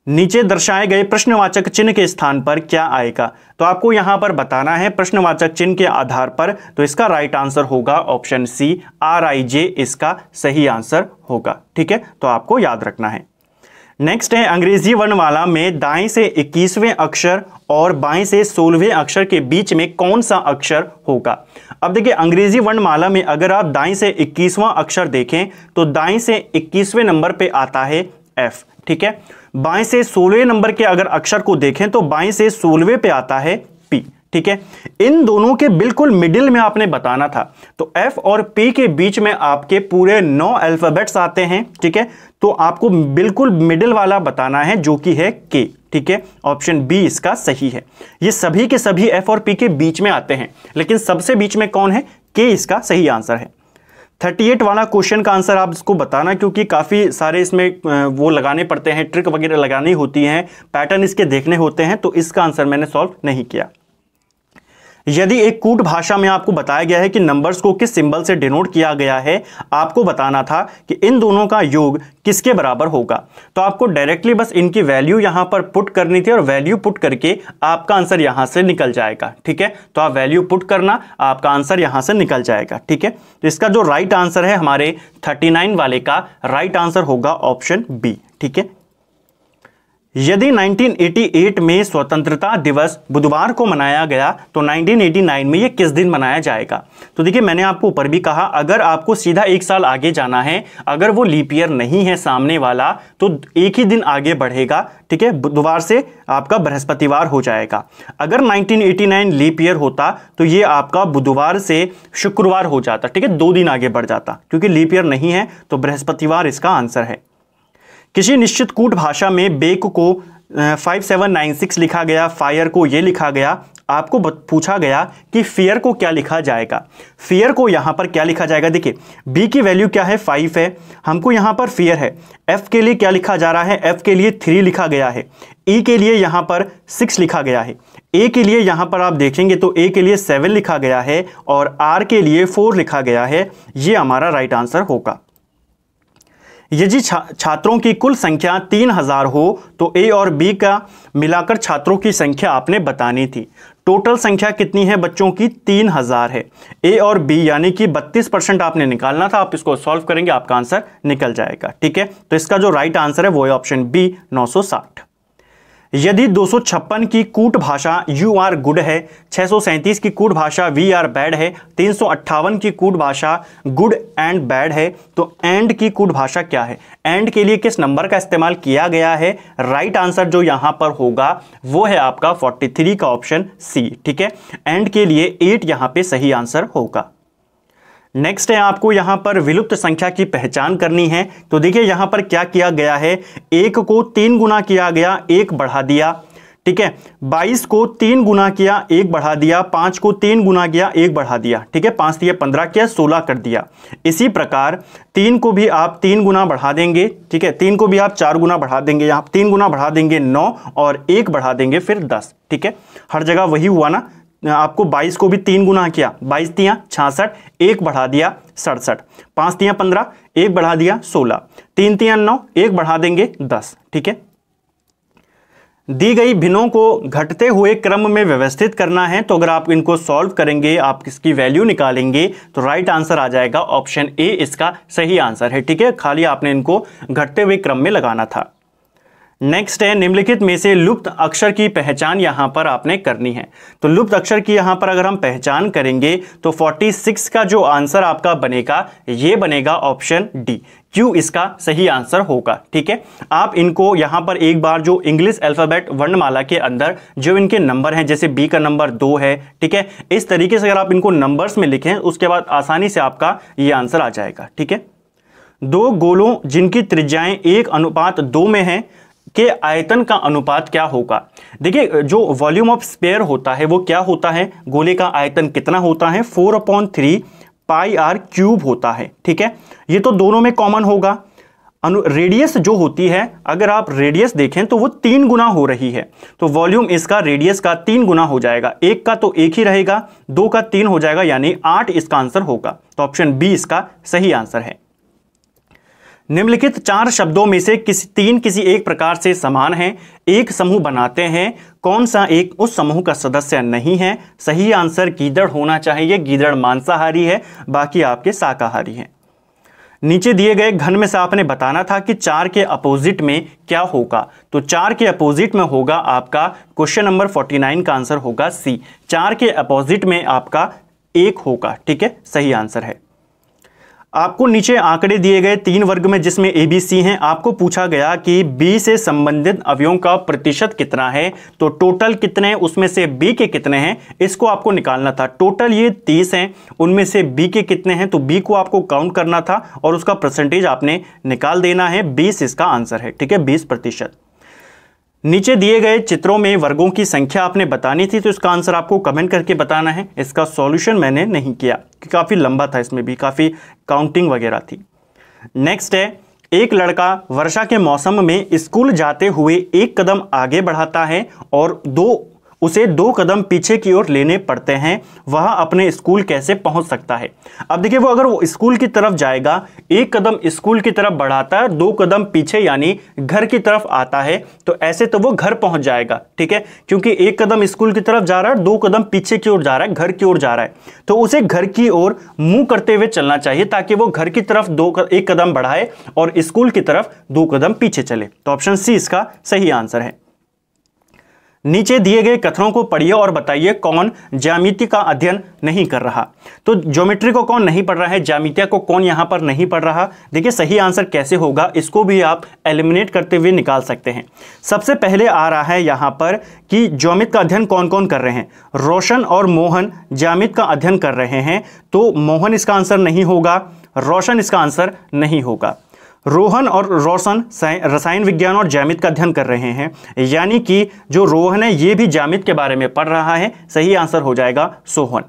नीचे दर्शाए गए प्रश्नवाचक चिन्ह के स्थान पर क्या आएगा तो आपको यहां पर बताना है प्रश्नवाचक चिन्ह के आधार पर तो इसका राइट आंसर होगा option C R I J इसका सही आंसर होगा ठीक है तो आपको याद रखना है नेक्स्ट है अंग्रेजी वर्णमाला में दाएं से 21वें अक्षर और बाएं से सोलहवें अक्षर के बीच में कौन सा अक्षर होगा अब देखिए अंग्रेजी वर्णमाला में अगर आप दाएं से 21वां अक्षर देखें तो दाएं से 21वें नंबर पे आता है एफ ठीक है बाएं से 16वें नंबर के अगर अक्षर को देखें तो बाएं से सोलहवें पे आता है पी ठीक है इन दोनों के बिल्कुल मिडिल में आपने बताना था तो एफ और पी के बीच में आपके पूरे नौ अल्फाबेट्स आते हैं ठीक है तो आपको बिल्कुल मिडिल वाला बताना है जो कि है के ठीक है ऑप्शन बी इसका सही है ये सभी के सभी एफ और पी के बीच में आते हैं लेकिन सबसे बीच में कौन है के इसका सही आंसर है 38 वाला क्वेश्चन का आंसर आप इसको बताना क्योंकि काफ़ी सारे इसमें वो लगाने पड़ते हैं ट्रिक वगैरह लगानी होती हैं पैटर्न इसके देखने होते हैं तो इसका आंसर मैंने सॉल्व नहीं किया यदि एक कूट भाषा में आपको बताया गया है कि नंबर्स को किस सिंबल से डिनोट किया गया है आपको बताना था कि इन दोनों का योग किसके बराबर होगा तो आपको डायरेक्टली बस इनकी वैल्यू यहां पर पुट करनी थी और वैल्यू पुट करके आपका आंसर यहां से निकल जाएगा ठीक है तो आप वैल्यू पुट करना आपका आंसर यहां से निकल जाएगा ठीक है तो इसका जो राइट आंसर है हमारे थर्टी वाले का राइट आंसर होगा ऑप्शन बी ठीक है यदि 1988 में स्वतंत्रता दिवस बुधवार को मनाया गया तो 1989 में ये किस दिन मनाया जाएगा तो देखिए मैंने आपको ऊपर भी कहा अगर आपको सीधा एक साल आगे जाना है अगर वो लीप ईयर नहीं है सामने वाला तो एक ही दिन आगे बढ़ेगा ठीक है बुधवार से आपका बृहस्पतिवार हो जाएगा अगर 1989 लीप ईयर होता तो ये आपका बुधवार से शुक्रवार हो जाता ठीक है दो दिन आगे बढ़ जाता क्योंकि लीप ईयर नहीं है तो बृहस्पतिवार इसका आंसर है किसी निश्चित कूट भाषा में बेक को फाइव सेवन नाइन सिक्स लिखा गया फायर को ये लिखा गया आपको पूछा गया कि फियर को क्या लिखा जाएगा फियर को यहाँ पर क्या लिखा जाएगा देखिए बी की वैल्यू क्या है फाइव है हमको यहाँ पर फेयर है एफ के लिए क्या लिखा जा रहा है एफ के लिए थ्री लिखा गया है ई e के लिए यहाँ पर सिक्स लिखा गया है ए के लिए यहाँ पर आप देखेंगे तो ए के लिए सेवन लिखा गया है और आर के लिए फोर लिखा गया है ये हमारा राइट आंसर होगा यदि छात्रों की कुल संख्या तीन हज़ार हो तो ए और बी का मिलाकर छात्रों की संख्या आपने बतानी थी टोटल संख्या कितनी है बच्चों की तीन हज़ार है ए और बी यानी कि बत्तीस परसेंट आपने निकालना था आप इसको सॉल्व करेंगे आपका आंसर निकल जाएगा ठीक है तो इसका जो राइट आंसर है वो है ऑप्शन बी नौ सौ साठ यदि दो की कूट भाषा यू आर गुड है छः की कूट भाषा वी आर बैड है तीन की कूट भाषा गुड एंड बैड है तो एंड की कूट भाषा क्या है एंड के लिए किस नंबर का इस्तेमाल किया गया है राइट आंसर जो यहाँ पर होगा वो है आपका 43 का ऑप्शन सी ठीक है एंड के लिए एट यहाँ पे सही आंसर होगा नेक्स्ट है आपको यहां पर विलुप्त संख्या की पहचान करनी है तो देखिए यहां पर क्या किया गया है एक को तीन गुना किया गया एक बढ़ा दिया ठीक है बाईस को तीन गुना किया एक बढ़ा दिया पांच को तीन गुना किया एक बढ़ा दिया ठीक है पांच दिया पंद्रह किया सोलह कर दिया इसी प्रकार तीन को भी आप तीन गुना बढ़ा देंगे ठीक है तीन को भी आप चार गुना बढ़ा देंगे यहाँ तीन गुना बढ़ा देंगे नौ और एक बढ़ा देंगे फिर दस ठीक है हर जगह वही हुआ ना आपको 22 को भी तीन गुना किया 22 तियाँ छियासठ एक बढ़ा दिया सड़सठ पांच तिया पंद्रह एक बढ़ा दिया सोलह तीन तिया नौ एक बढ़ा देंगे दस ठीक है दी गई भिन्नों को घटते हुए क्रम में व्यवस्थित करना है तो अगर आप इनको सॉल्व करेंगे आप इसकी वैल्यू निकालेंगे तो राइट आंसर आ जाएगा ऑप्शन ए इसका सही आंसर है ठीक है खाली आपने इनको घटते हुए क्रम में लगाना था नेक्स्ट है निम्नलिखित में से लुप्त अक्षर की पहचान यहां पर आपने करनी है तो लुप्त अक्षर की यहां पर अगर हम पहचान करेंगे तो 46 का जो आंसर आपका बनेगा ये बनेगा ऑप्शन डी क्यू इसका सही आंसर होगा ठीक है आप इनको यहां पर एक बार जो इंग्लिश अल्फ़ाबेट वर्णमाला के अंदर जो इनके नंबर हैं जैसे बी का नंबर दो है ठीक है इस तरीके से अगर आप इनको नंबर्स में लिखें उसके बाद आसानी से आपका ये आंसर आ जाएगा ठीक है दो गोलों जिनकी त्रिज्याएं एक अनुपात दो में हैं के आयतन का अनुपात क्या होगा देखिए जो वॉल्यूम ऑफ स्पेयर होता है वो क्या होता है गोले का आयतन कितना होता है four upon three pi r cube होता है ठीक है ये तो दोनों में कॉमन होगा अनु रेडियस जो होती है अगर आप रेडियस देखें तो वो तीन गुना हो रही है तो वॉल्यूम इसका रेडियस का तीन गुना हो जाएगा एक का तो एक ही रहेगा दो का तीन हो जाएगा यानी आठ इसका आंसर होगा तो ऑप्शन बी इसका सही आंसर है निम्नलिखित चार शब्दों में से किसी तीन किसी एक प्रकार से समान हैं एक समूह बनाते हैं कौन सा एक उस समूह का सदस्य नहीं है सही आंसर गीदड़ होना चाहिए गीदड़ मांसाहारी है बाकी आपके शाकाहारी हैं नीचे दिए गए घन में से आपने बताना था कि चार के अपोजिट में क्या होगा तो चार के अपोजिट में होगा आपका क्वेश्चन नंबर 49 का आंसर होगा सी चार के अपोजिट में आपका एक होगा ठीक है सही आंसर है आपको नीचे आंकड़े दिए गए तीन वर्ग में जिसमें ए बी सी हैं आपको पूछा गया कि बी से संबंधित अवयों का प्रतिशत कितना है तो टोटल कितने हैं उसमें से बी के कितने हैं इसको आपको निकालना था टोटल ये तीस हैं उनमें से बी के कितने हैं तो बी को आपको काउंट करना था और उसका परसेंटेज आपने निकाल देना है बीस इसका आंसर है ठीक है बीस प्रतिशत नीचे दिए गए चित्रों में वर्गों की संख्या आपने बतानी थी तो इसका आंसर आपको कमेंट करके बताना है इसका सॉल्यूशन मैंने नहीं किया कि काफ़ी लंबा था इसमें भी काफ़ी काउंटिंग वगैरह थी नेक्स्ट है एक लड़का वर्षा के मौसम में स्कूल जाते हुए एक कदम आगे बढ़ाता है और दो उसे दो कदम पीछे की ओर लेने पड़ते हैं वह अपने स्कूल कैसे पहुंच सकता है अब देखिए वो अगर वो स्कूल की तरफ जाएगा एक कदम स्कूल की तरफ बढ़ाता है दो कदम पीछे यानी घर की तरफ आता है तो ऐसे तो वो घर पहुंच जाएगा ठीक है क्योंकि एक कदम स्कूल की तरफ जा रहा है दो कदम पीछे की ओर जा रहा है घर की ओर जा रहा है तो उसे घर की ओर मुंह करते हुए चलना चाहिए ताकि वो घर की तरफ दो एक कदम बढ़ाए और स्कूल की तरफ दो कदम पीछे चले तो ऑप्शन सी इसका सही आंसर है नीचे दिए गए कथनों को पढ़िए और बताइए कौन ज्यामिति का अध्ययन नहीं कर रहा तो ज्योमेट्री को कौन नहीं पढ़ रहा है ज्यामितिया को कौन यहाँ पर नहीं पढ़ रहा देखिए सही आंसर कैसे होगा इसको भी आप एलिमिनेट करते हुए निकाल सकते हैं सबसे पहले आ रहा है यहाँ पर कि ज्योमित का अध्ययन कौन कौन कर रहे हैं रोशन और मोहन ज्यामित का अध्ययन कर रहे हैं तो मोहन इसका आंसर नहीं होगा रोशन इसका आंसर नहीं होगा रोहन और रोशन रसायन विज्ञान और जामित का अध्ययन कर रहे हैं यानी कि जो रोहन है ये भी जामित के बारे में पढ़ रहा है सही आंसर हो जाएगा सोहन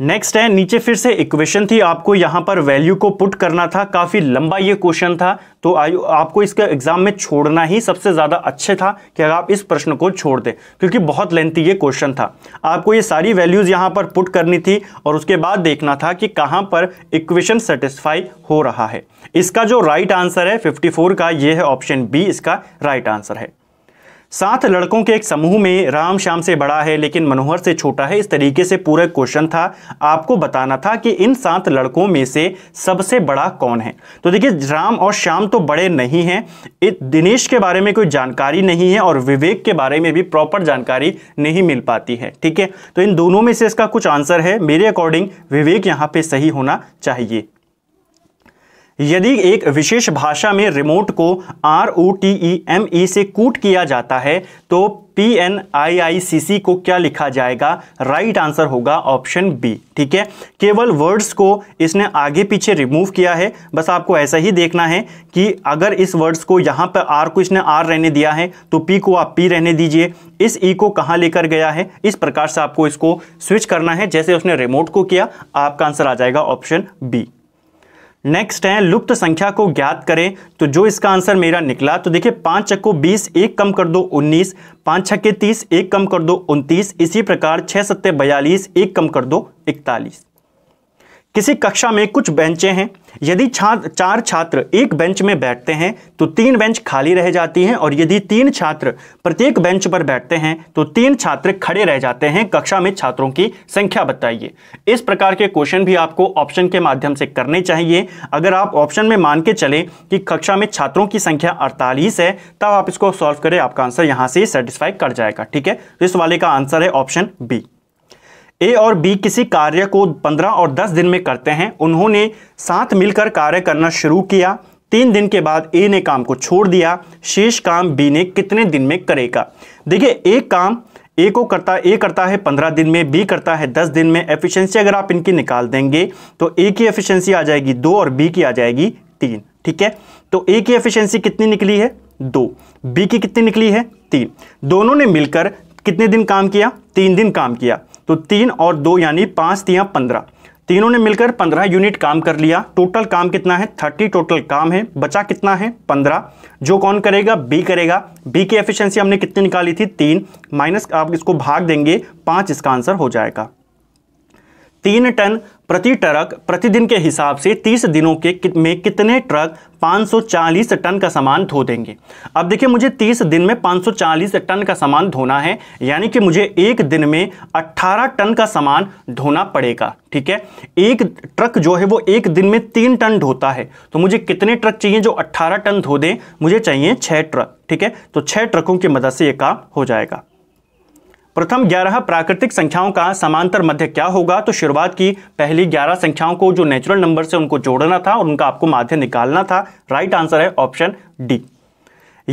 नेक्स्ट है नीचे फिर से इक्वेशन थी आपको यहां पर वैल्यू को पुट करना था काफ़ी लंबा ये क्वेश्चन था तो आपको इसका एग्जाम में छोड़ना ही सबसे ज़्यादा अच्छे था कि अगर आप इस प्रश्न को छोड़ दें क्योंकि बहुत लेंथी ये क्वेश्चन था आपको ये सारी वैल्यूज़ यहां पर पुट करनी थी और उसके बाद देखना था कि कहाँ पर इक्वेशन सेटिस्फाई हो रहा है इसका जो राइट right आंसर है फिफ्टी का ये है ऑप्शन बी इसका राइट right आंसर है सात लड़कों के एक समूह में राम श्याम से बड़ा है लेकिन मनोहर से छोटा है इस तरीके से पूरा क्वेश्चन था आपको बताना था कि इन सात लड़कों में से सबसे बड़ा कौन है तो देखिए राम और श्याम तो बड़े नहीं हैं दिनेश के बारे में कोई जानकारी नहीं है और विवेक के बारे में भी प्रॉपर जानकारी नहीं मिल पाती है ठीक है तो इन दोनों में से इसका कुछ आंसर है मेरे अकॉर्डिंग विवेक यहाँ पे सही होना चाहिए यदि एक विशेष भाषा में रिमोट को R O T E M E से कूट किया जाता है तो पी एन आई आई सी सी को क्या लिखा जाएगा राइट right आंसर होगा ऑप्शन बी ठीक है केवल वर्ड्स को इसने आगे पीछे रिमूव किया है बस आपको ऐसा ही देखना है कि अगर इस वर्ड्स को यहाँ पर आर को इसने आर रहने दिया है तो पी को आप पी रहने दीजिए इस ई e को कहाँ लेकर गया है इस प्रकार से आपको इसको स्विच करना है जैसे उसने रिमोट को किया आपका आंसर आ जाएगा ऑप्शन बी नेक्स्ट है लुप्त संख्या को ज्ञात करें तो जो इसका आंसर मेरा निकला तो देखिए पाँच छक्को बीस एक कम कर दो उन्नीस पाँच छक्के तीस एक कम कर दो उनतीस इसी प्रकार छह सत्ते बयालीस एक कम कर दो इकतालीस किसी कक्षा में कुछ बेंचें हैं यदि छात्र चार छात्र एक बेंच में बैठते हैं तो तीन बेंच खाली रह जाती हैं और यदि तीन छात्र प्रत्येक बेंच पर बैठते हैं तो तीन छात्र खड़े रह जाते हैं कक्षा में छात्रों की संख्या बताइए इस प्रकार के क्वेश्चन भी आपको ऑप्शन के माध्यम से करने चाहिए अगर आप ऑप्शन में मान के चले कि कक्षा में छात्रों की संख्या अड़तालीस है तब आप इसको सॉल्व करें आपका आंसर यहाँ से सेटिस्फाई कर जाएगा ठीक है तो इस वाले का आंसर है ऑप्शन बी ए और बी किसी कार्य को 15 और 10 दिन में करते हैं उन्होंने साथ मिलकर कार्य करना शुरू किया तीन दिन के बाद ए ने काम को छोड़ दिया शेष काम बी ने कितने दिन में करेगा देखिए एक काम ए को करता ए करता है पंद्रह दिन में बी करता है दस दिन में एफिशिएंसी अगर आप इनकी निकाल देंगे तो ए की एफिशिएंसी आ जाएगी दो और बी की आ जाएगी तीन ठीक है तो ए की एफिशिएंसी कितनी निकली है दो बी की कितनी निकली है तीन दोनों ने मिलकर कितने दिन काम किया तीन दिन काम किया तो तीन और दो यानी पांच तीन पंद्रह तीनों ने मिलकर पंद्रह यूनिट काम कर लिया टोटल काम कितना है थर्टी टोटल काम है बचा कितना है पंद्रह जो कौन करेगा बी करेगा बी की एफिशिएंसी हमने कितनी निकाली थी तीन माइनस आप इसको भाग देंगे पाँच इसका आंसर हो जाएगा तीन टन प्रति ट्रक प्रतिदिन के हिसाब से 30 दिनों के कि, में कितने ट्रक 540 टन का सामान धो देंगे अब देखिए मुझे 30 दिन में 540 टन का सामान धोना है यानी कि मुझे एक दिन में 18 टन का सामान धोना पड़ेगा ठीक है एक ट्रक जो है वो एक दिन में तीन टन ढोता है तो मुझे कितने ट्रक चाहिए जो 18 टन धो दें मुझे चाहिए छः ट्रक ठीक है तो छः ट्रकों की मदद से ये काम हो जाएगा प्रथम 11 प्राकृतिक संख्याओं का समांतर मध्य क्या होगा तो शुरुआत की पहली 11 संख्याओं को जो नेचुरल नंबर से उनको जोड़ना था और उनका आपको माध्य निकालना था राइट आंसर है ऑप्शन डी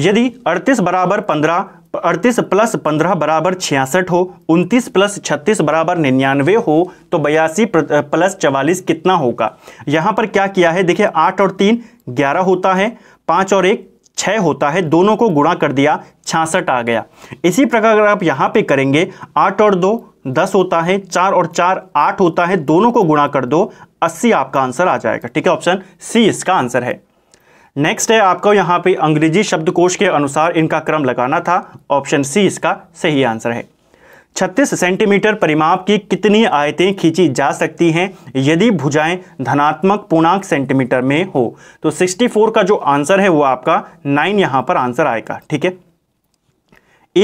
यदि 38 बराबर 15 अड़तीस प्लस पंद्रह बराबर छियासठ हो उनतीस प्लस छत्तीस बराबर निन्यानवे हो तो बयासी प्लस चवालीस कितना होगा यहाँ पर क्या किया है देखिए आठ और तीन ग्यारह होता है पाँच और एक छः होता है दोनों को गुणा कर दिया छियासठ आ गया इसी प्रकार अगर आप यहाँ पे करेंगे आठ और दो दस होता है चार और चार आठ होता है दोनों को गुणा कर दो अस्सी आपका आंसर आ जाएगा ठीक है ऑप्शन सी इसका आंसर है नेक्स्ट है आपको यहाँ पे अंग्रेजी शब्दकोश के अनुसार इनका क्रम लगाना था ऑप्शन सी इसका सही आंसर है छत्तीस सेंटीमीटर परिमाप की कितनी आयतें खींची जा सकती हैं यदि भुजाएं धनात्मक पूर्णांक सेंटीमीटर में हो तो 64 का जो आंसर है वो आपका 9 यहां पर आंसर आएगा ठीक है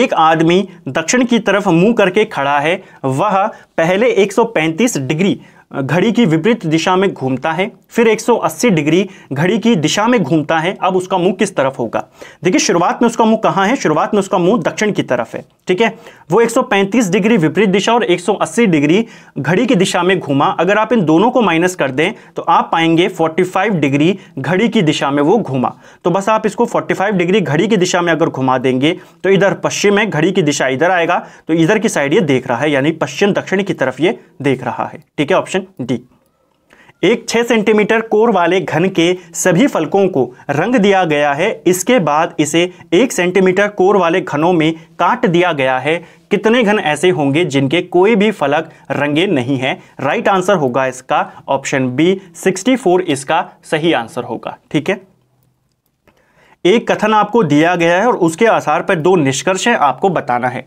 एक आदमी दक्षिण की तरफ मुंह करके खड़ा है वह पहले 135 डिग्री घड़ी की विपरीत दिशा में घूमता है फिर 180 डिग्री घड़ी की दिशा में घूमता है अब उसका मुंह किस तरफ होगा देखिए शुरुआत में उसका मुंह कहाँ है शुरुआत में उसका मुंह दक्षिण की तरफ है ठीक है वो 135 डिग्री विपरीत दिशा और 180 डिग्री घड़ी की दिशा में घूमा अगर आप इन दोनों को माइनस कर दें तो आप पाएंगे 45 डिग्री घड़ी की दिशा में वो घूमा तो बस आप इसको 45 डिग्री घड़ी की दिशा में अगर घुमा देंगे तो इधर पश्चिम है घड़ी की दिशा इधर आएगा तो इधर की साइड ये देख रहा है यानी पश्चिम दक्षिण की तरफ ये देख रहा है ठीक है ऑप्शन ऑप्शन डी एक 6 सेंटीमीटर कोर वाले घन के सभी फलकों को रंग दिया गया है इसके बाद इसे एक सेंटीमीटर कोर वाले घनों में काट दिया गया है कितने घन ऐसे होंगे जिनके कोई भी फलक रंगे नहीं है राइट आंसर होगा इसका ऑप्शन बी 64 इसका सही आंसर होगा ठीक है एक कथन आपको दिया गया है और उसके आधार पर दो निष्कर्ष आपको बताना है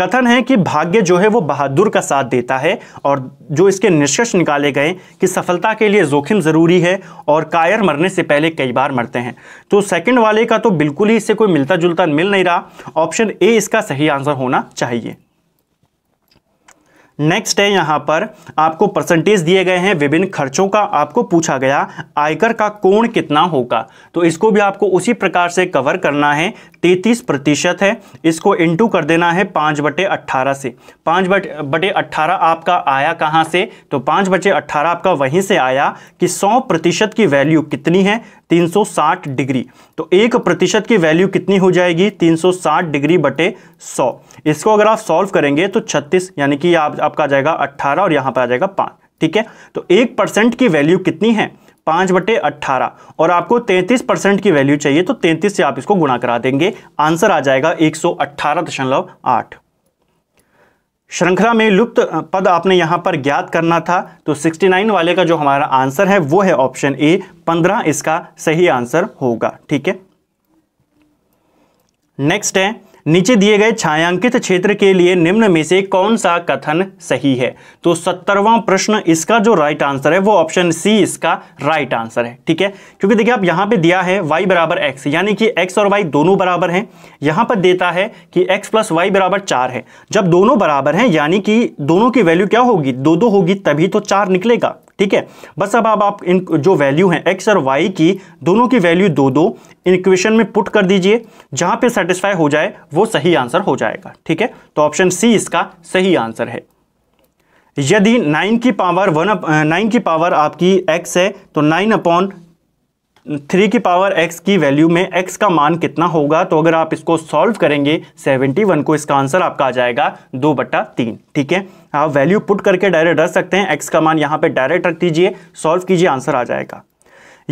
कथन है कि भाग्य जो है वो बहादुर का साथ देता है और जो इसके निष्कर्ष निकाले गए कि सफलता के लिए जोखिम ज़रूरी है और कायर मरने से पहले कई बार मरते हैं तो सेकंड वाले का तो बिल्कुल ही इससे कोई मिलता जुलता मिल नहीं रहा ऑप्शन ए इसका सही आंसर होना चाहिए नेक्स्ट है यहाँ पर आपको परसेंटेज दिए गए हैं विभिन्न खर्चों का आपको पूछा गया आयकर का कोण कितना होगा तो इसको भी आपको उसी प्रकार से कवर करना है तैतीस प्रतिशत है इसको इंटू कर देना है पांच बटे अट्ठारह से पांच बटे अट्ठारह आपका आया कहाँ से तो पांच बटे अट्ठारह आपका वहीं से आया कि सौ प्रतिशत की वैल्यू कितनी है 360 डिग्री तो एक प्रतिशत की वैल्यू कितनी हो जाएगी 360 डिग्री बटे 100 इसको अगर आप सॉल्व करेंगे तो 36 यानी कि आप, आपका आ जाएगा 18 और यहां पर आ जाएगा 5 ठीक है तो एक परसेंट की वैल्यू कितनी है पांच बटे अट्ठारह और आपको तैतीस परसेंट की वैल्यू चाहिए तो तैतीस से आप इसको गुणा करा देंगे आंसर आ जाएगा एक सौ अट्ठारह दशमलव आठ श्रृंखला में लुप्त पद आपने यहां पर ज्ञात करना था तो 69 वाले का जो हमारा आंसर है वो है ऑप्शन ए 15 इसका सही आंसर होगा ठीक है नेक्स्ट है नीचे दिए गए छायांकित क्षेत्र के लिए निम्न में से कौन सा कथन सही है तो सत्तरवां प्रश्न इसका जो राइट आंसर है वो ऑप्शन सी इसका राइट आंसर है ठीक है क्योंकि देखिए आप यहां पे दिया है वाई बराबर एक्स यानी कि एक्स और वाई दोनों बराबर हैं यहां पर देता है कि एक्स प्लस वाई बराबर चार है जब दोनों बराबर हैं यानी कि दोनों की वैल्यू क्या होगी दो दो होगी तभी तो चार निकलेगा ठीक है बस अब आप, आप इन जो वैल्यू है एक्स और वाई की दोनों की वैल्यू दो दो इन इक्वेशन में पुट कर दीजिए जहां पे सेटिस्फाई हो जाए वो सही आंसर हो जाएगा ठीक है तो ऑप्शन सी इसका सही आंसर है यदि नाइन की पावर वन नाइन की पावर आपकी एक्स है तो नाइन अपॉन थ्री की पावर एक्स की वैल्यू में एक्स का मान कितना होगा तो अगर आप इसको सॉल्व करेंगे सेवेंटी वन को इसका आंसर आपका आ जाएगा दो बट्टा तीन ठीक है आप वैल्यू पुट करके डायरेक्ट रख सकते हैं एक्स का मान यहां पे डायरेक्ट रख दीजिए सॉल्व कीजिए आंसर आ जाएगा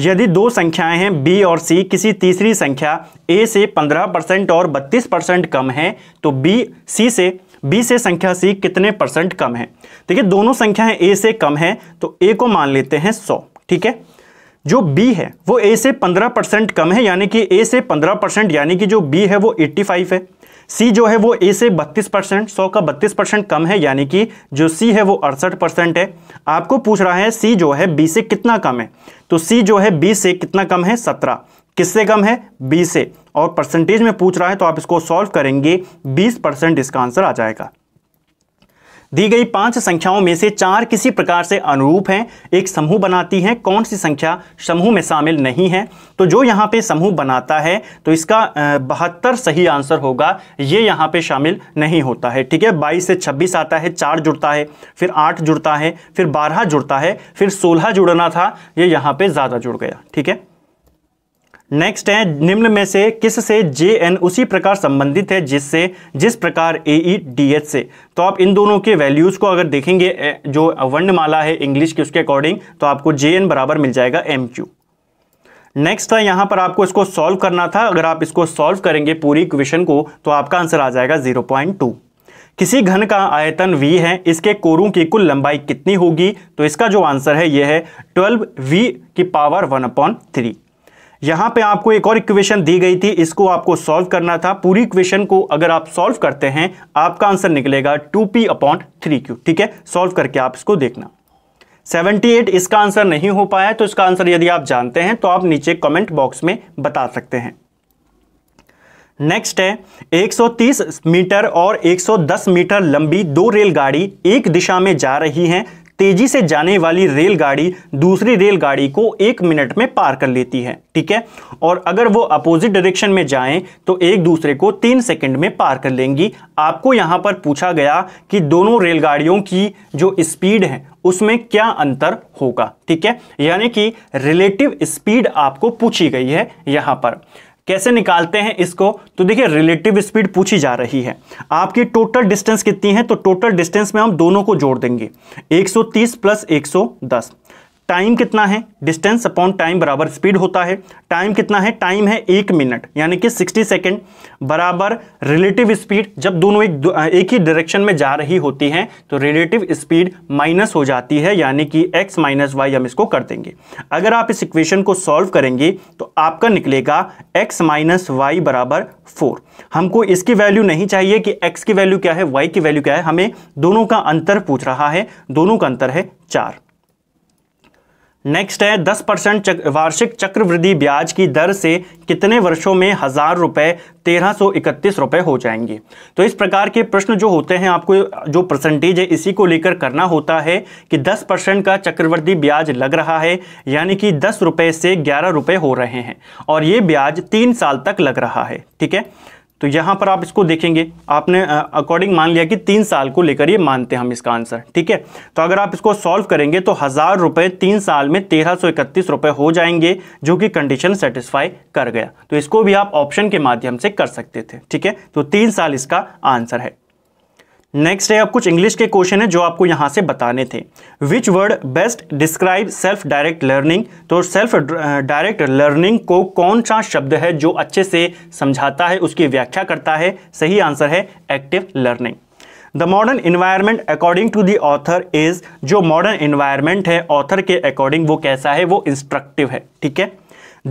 यदि दो संख्याएं हैं बी और सी किसी तीसरी संख्या ए से पंद्रह परसेंट और बत्तीस परसेंट कम है तो बी सी से बी से संख्या सी कितने परसेंट कम है देखिए दोनों संख्याएं ए से कम है तो ए को मान लेते हैं सौ ठीक है जो बी है वो ए से 15 परसेंट कम है यानी कि ए से 15 परसेंट यानी कि जो बी है वो 85 है सी जो है वो ए से 32 परसेंट सौ का 32 परसेंट कम है यानी कि जो सी है वो अड़सठ परसेंट है आपको पूछ रहा है सी जो है बी से कितना कम है तो सी जो है बी से कितना कम है 17 किससे कम है बी से और परसेंटेज में पूछ रहा है तो आप इसको सॉल्व करेंगे 20 परसेंट इसका आंसर आ जाएगा दी गई पांच संख्याओं में से चार किसी प्रकार से अनुरूप हैं एक समूह बनाती हैं कौन सी संख्या समूह में शामिल नहीं है तो जो यहाँ पे समूह बनाता है तो इसका बहत्तर सही आंसर होगा ये यहाँ पे शामिल नहीं होता है ठीक है बाईस से छब्बीस आता है चार जुड़ता है फिर आठ जुड़ता है फिर बारह जुड़ता है फिर सोलह जुड़ना था ये यहाँ पर ज़्यादा जुड़ गया ठीक है नेक्स्ट है निम्न में से किस से जे एन उसी प्रकार संबंधित है जिससे जिस प्रकार ए ई डी एच से तो आप इन दोनों के वैल्यूज़ को अगर देखेंगे जो वर्णमाला है इंग्लिश की उसके अकॉर्डिंग तो आपको जे एन बराबर मिल जाएगा एम क्यू नेक्स्ट था यहां पर आपको इसको सॉल्व करना था अगर आप इसको सॉल्व करेंगे पूरी क्वेश्चन को तो आपका आंसर आ जाएगा जीरो पॉइंट टू किसी घन का आयतन v है इसके कोरों की कुल लंबाई कितनी होगी तो इसका जो आंसर है यह है ट्वेल्व वी की पावर वन अपॉन थ्री यहां पे आपको एक और इक्वेशन दी गई थी इसको आपको सॉल्व करना था पूरी इक्वेशन को अगर आप सॉल्व करते हैं आपका आंसर निकलेगा two p upon three q ठीक है सॉल्व करके आप इसको देखना 78 इसका आंसर नहीं हो पाया तो इसका आंसर यदि आप जानते हैं तो आप नीचे कमेंट बॉक्स में बता सकते हैं नेक्स्ट है 130 मीटर और 110 मीटर लंबी दो रेलगाड़ी एक दिशा में जा रही हैं तेजी से जाने वाली रेलगाड़ी दूसरी रेलगाड़ी को एक मिनट में पार कर लेती है ठीक है और अगर वो अपोजिट डायरेक्शन में जाएं तो एक दूसरे को तीन सेकंड में पार कर लेंगी आपको यहां पर पूछा गया कि दोनों रेलगाड़ियों की जो स्पीड है उसमें क्या अंतर होगा ठीक है यानी कि रिलेटिव स्पीड आपको पूछी गई है यहां पर कैसे निकालते हैं इसको तो देखिए रिलेटिव स्पीड पूछी जा रही है आपकी टोटल डिस्टेंस कितनी है तो टोटल डिस्टेंस में हम दोनों को जोड़ देंगे 130 प्लस 110 टाइम कितना है डिस्टेंस अपॉन टाइम बराबर स्पीड होता है टाइम कितना है टाइम है एक मिनट यानी कि 60 सेकेंड बराबर रिलेटिव स्पीड जब दोनों एक एक ही डायरेक्शन में जा रही होती हैं तो रिलेटिव स्पीड माइनस हो जाती है यानी कि x माइनस वाई हम इसको कर देंगे अगर आप इस इक्वेशन को सॉल्व करेंगे तो आपका निकलेगा x माइनस वाई बराबर फोर हमको इसकी वैल्यू नहीं चाहिए कि x की वैल्यू क्या है y की वैल्यू क्या है हमें दोनों का अंतर पूछ रहा है दोनों का अंतर है चार नेक्स्ट है दस परसेंट चक, वार्षिक चक्रवृद्धि ब्याज की दर से कितने वर्षों में हज़ार रुपए तेरह सौ इकतीस रुपए हो जाएंगे तो इस प्रकार के प्रश्न जो होते हैं आपको जो परसेंटेज है इसी को लेकर करना होता है कि दस परसेंट का चक्रवृद्धि ब्याज लग रहा है यानी कि दस रुपए से ग्यारह रुपए हो रहे हैं और ये ब्याज तीन साल तक लग रहा है ठीक है तो यहाँ पर आप इसको देखेंगे आपने अकॉर्डिंग मान लिया कि तीन साल को लेकर ये मानते हैं हम इसका आंसर ठीक है तो अगर आप इसको सॉल्व करेंगे तो हज़ार रुपये तीन साल में तेरह सौ इकतीस रुपये हो जाएंगे जो कि कंडीशन सेटिस्फाई कर गया तो इसको भी आप ऑप्शन के माध्यम से कर सकते थे ठीक है तो तीन साल इसका आंसर है नेक्स्ट है अब कुछ इंग्लिश के क्वेश्चन है जो आपको यहां से बताने थे which word best describe self direct learning तो सेल्फ डायरेक्ट लर्निंग को कौन सा शब्द है जो अच्छे से समझाता है उसकी व्याख्या करता है सही आंसर है active learning the modern environment according to the author is जो मॉडर्न इन्वायरमेंट है ऑथर के अकॉर्डिंग वो कैसा है वो इंस्ट्रक्टिव है ठीक है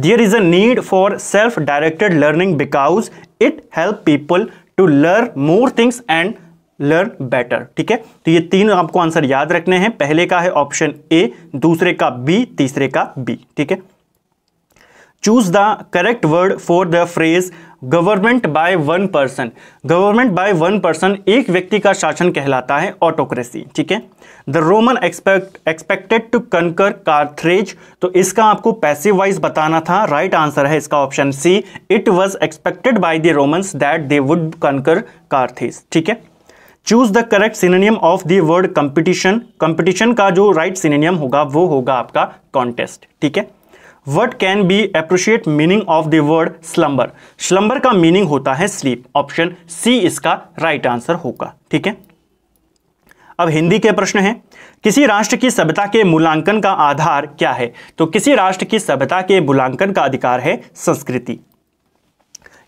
there is a need for self directed learning because it help people to learn more things and learn better ठीक है तो ये तीन आपको आंसर याद रखने हैं पहले का है ऑप्शन ए दूसरे का बी तीसरे का बी ठीक है choose the correct word for the phrase government by one person government by one person एक व्यक्ति का शासन कहलाता है ऑटोक्रेसी ठीक है the Roman expect expected to conquer Carthage तो इसका आपको पैसिव वाइज बताना था राइट right आंसर है इसका option C it was expected by the Romans that they would conquer Carthage ठीक है choose the correct synonym of the word competition competition का जो राइट right सिनेनियम होगा वो होगा आपका कॉन्टेस्ट ठीक है what can be appreciate meaning of the word slumber slumber का मीनिंग होता है स्लीप ऑप्शन सी इसका राइट right आंसर होगा ठीक है अब हिंदी के प्रश्न हैं किसी राष्ट्र की सभ्यता के मूल्यांकन का आधार क्या है तो किसी राष्ट्र की सभ्यता के मूल्यांकन का अधिकार है संस्कृति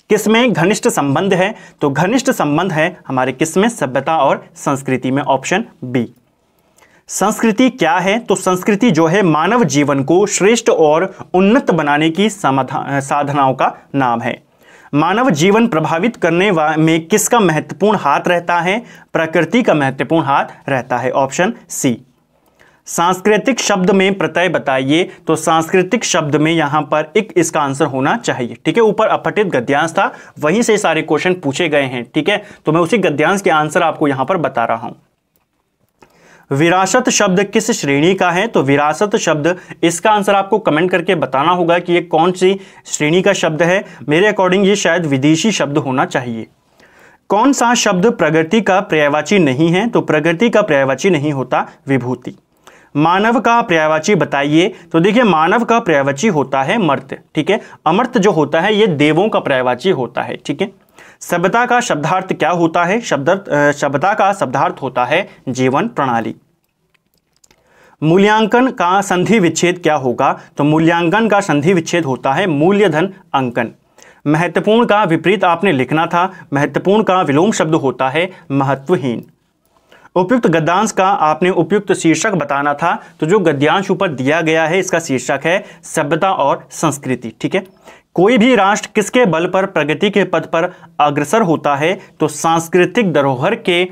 किसमें घनिष्ठ संबंध है तो घनिष्ठ संबंध है हमारे किसमें सभ्यता और संस्कृति में ऑप्शन बी संस्कृति क्या है तो संस्कृति जो है मानव जीवन को श्रेष्ठ और उन्नत बनाने की साधनाओं का नाम है मानव जीवन प्रभावित करने में किसका महत्वपूर्ण हाथ रहता है प्रकृति का महत्वपूर्ण हाथ रहता है ऑप्शन सी सांस्कृतिक शब्द में प्रत्यय बताइए तो सांस्कृतिक शब्द में यहां पर एक इसका आंसर होना चाहिए ठीक है ऊपर अपटित गद्यांश था वहीं से सारे क्वेश्चन पूछे गए हैं ठीक है तो मैं उसी गद्यांश के आंसर आपको यहां पर बता रहा हूं विरासत शब्द किस श्रेणी का है तो विरासत शब्द इसका आंसर आपको कमेंट करके बताना होगा कि ये कौन सी श्रेणी का शब्द है मेरे अकॉर्डिंग ये शायद विदेशी शब्द होना चाहिए कौन सा शब्द प्रगति का पर्यायवाची नहीं है तो प्रगति का पर्यायवाची नहीं होता विभूति मानव का पर्यायवाची बताइए तो देखिए मानव का पर्यायवाची होता है मर्त ठीक है अमर्त जो होता है ये देवों का पर्यायवाची होता है ठीक है सभ्यता का शब्दार्थ क्या होता है शब्दार्थ सभ्यता का शब्दार्थ होता है जीवन प्रणाली मूल्यांकन का संधि विच्छेद क्या होगा तो मूल्यांकन का संधि विच्छेद होता है मूल्यधन अंकन महत्वपूर्ण का विपरीत आपने लिखना था महत्वपूर्ण का विलोम शब्द होता है महत्वहीन उपयुक्त गद्यांश का आपने उपयुक्त शीर्षक बताना था तो जो गद्यांश ऊपर दिया गया है इसका शीर्षक है सभ्यता और संस्कृति ठीक है कोई भी राष्ट्र किसके बल पर प्रगति के पथ पर अग्रसर होता है तो सांस्कृतिक धरोहर के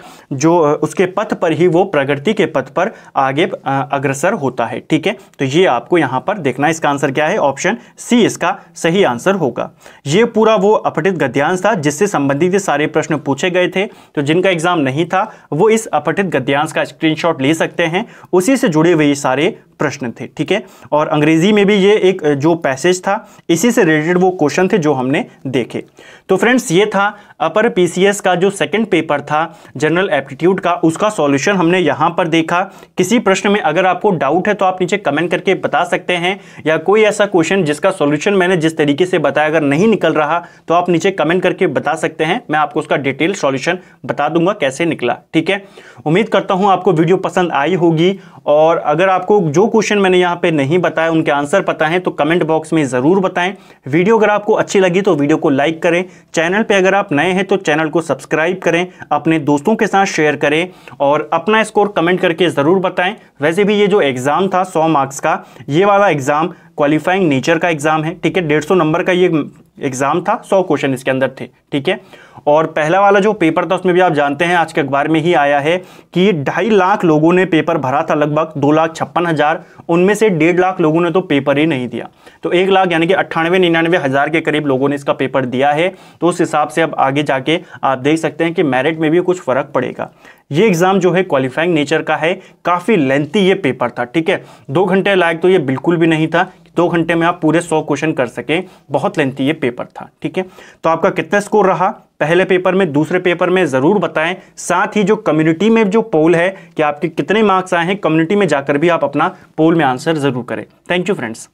जो उसके पथ पर ही वो प्रगति के पथ पर आगे अग्रसर होता है ठीक है तो ये आपको यहाँ पर देखना इसका आंसर क्या है ऑप्शन सी इसका सही आंसर होगा ये पूरा वो अपठित गद्यांश था जिससे संबंधित सारे प्रश्न पूछे गए थे तो जिनका एग्जाम नहीं था वो इस अपठित गद्यांश का स्क्रीन ले सकते हैं उसी से जुड़े हुए ये सारे प्रश्न थे ठीक है और अंग्रेजी में भी ये एक जो पैसेज था इसी से रिलेटेड रिलेटेड वो क्वेश्चन थे जो हमने देखे तो फ्रेंड्स ये था अपर पीसीएस का जो सेकंड पेपर था जनरल एप्टीट्यूड का उसका सॉल्यूशन हमने यहाँ पर देखा किसी प्रश्न में अगर आपको डाउट है तो आप नीचे कमेंट करके बता सकते हैं या कोई ऐसा क्वेश्चन जिसका सॉल्यूशन मैंने जिस तरीके से बताया अगर नहीं निकल रहा तो आप नीचे कमेंट करके बता सकते हैं मैं आपको उसका डिटेल सॉल्यूशन बता दूंगा कैसे निकला ठीक है उम्मीद करता हूँ आपको वीडियो पसंद आई होगी और अगर आपको जो क्वेश्चन मैंने यहाँ पर नहीं बताया उनके आंसर पता है तो कमेंट बॉक्स में ज़रूर बताएं वीडियो अगर आपको अच्छी लगी तो वीडियो को लाइक करें चैनल पे अगर आप नए हैं तो चैनल को सब्सक्राइब करें अपने दोस्तों के साथ शेयर करें और अपना स्कोर कमेंट करके ज़रूर बताएं वैसे भी ये जो एग्ज़ाम था सौ मार्क्स का ये वाला एग्ज़ाम क्वालिफाइंग नेचर का एग्ज़ाम है ठीक है डेढ़ सौ नंबर का ये एग्ज़ाम था सौ क्वेश्चन इसके अंदर थे ठीक है और पहला वाला जो पेपर था उसमें भी आप जानते हैं आज के अखबार में ही आया है कि ढाई लाख लोगों ने पेपर भरा था लगभग दो लाख छप्पन हज़ार उनमें से डेढ़ लाख लोगों ने तो पेपर ही नहीं दिया तो एक लाख यानी कि अट्ठानवे निन्यानवे हज़ार के करीब लोगों ने इसका पेपर दिया है तो उस हिसाब से अब आगे जाके आप देख सकते हैं कि मेरिट में भी कुछ फ़र्क पड़ेगा ये एग्ज़ाम जो है क्वालिफाइंग नेचर का है काफ़ी लेंथी ये पेपर था ठीक है दो घंटे लायक तो ये बिल्कुल भी नहीं था दो घंटे में आप पूरे सौ क्वेश्चन कर सके बहुत लेंथी ये पेपर था ठीक है तो आपका कितना स्कोर रहा पहले पेपर में दूसरे पेपर में ज़रूर बताएं साथ ही जो कम्युनिटी में जो पोल है कि आपके कितने मार्क्स आए हैं कम्युनिटी में जाकर भी आप अपना पोल में आंसर ज़रूर करें थैंक यू फ्रेंड्स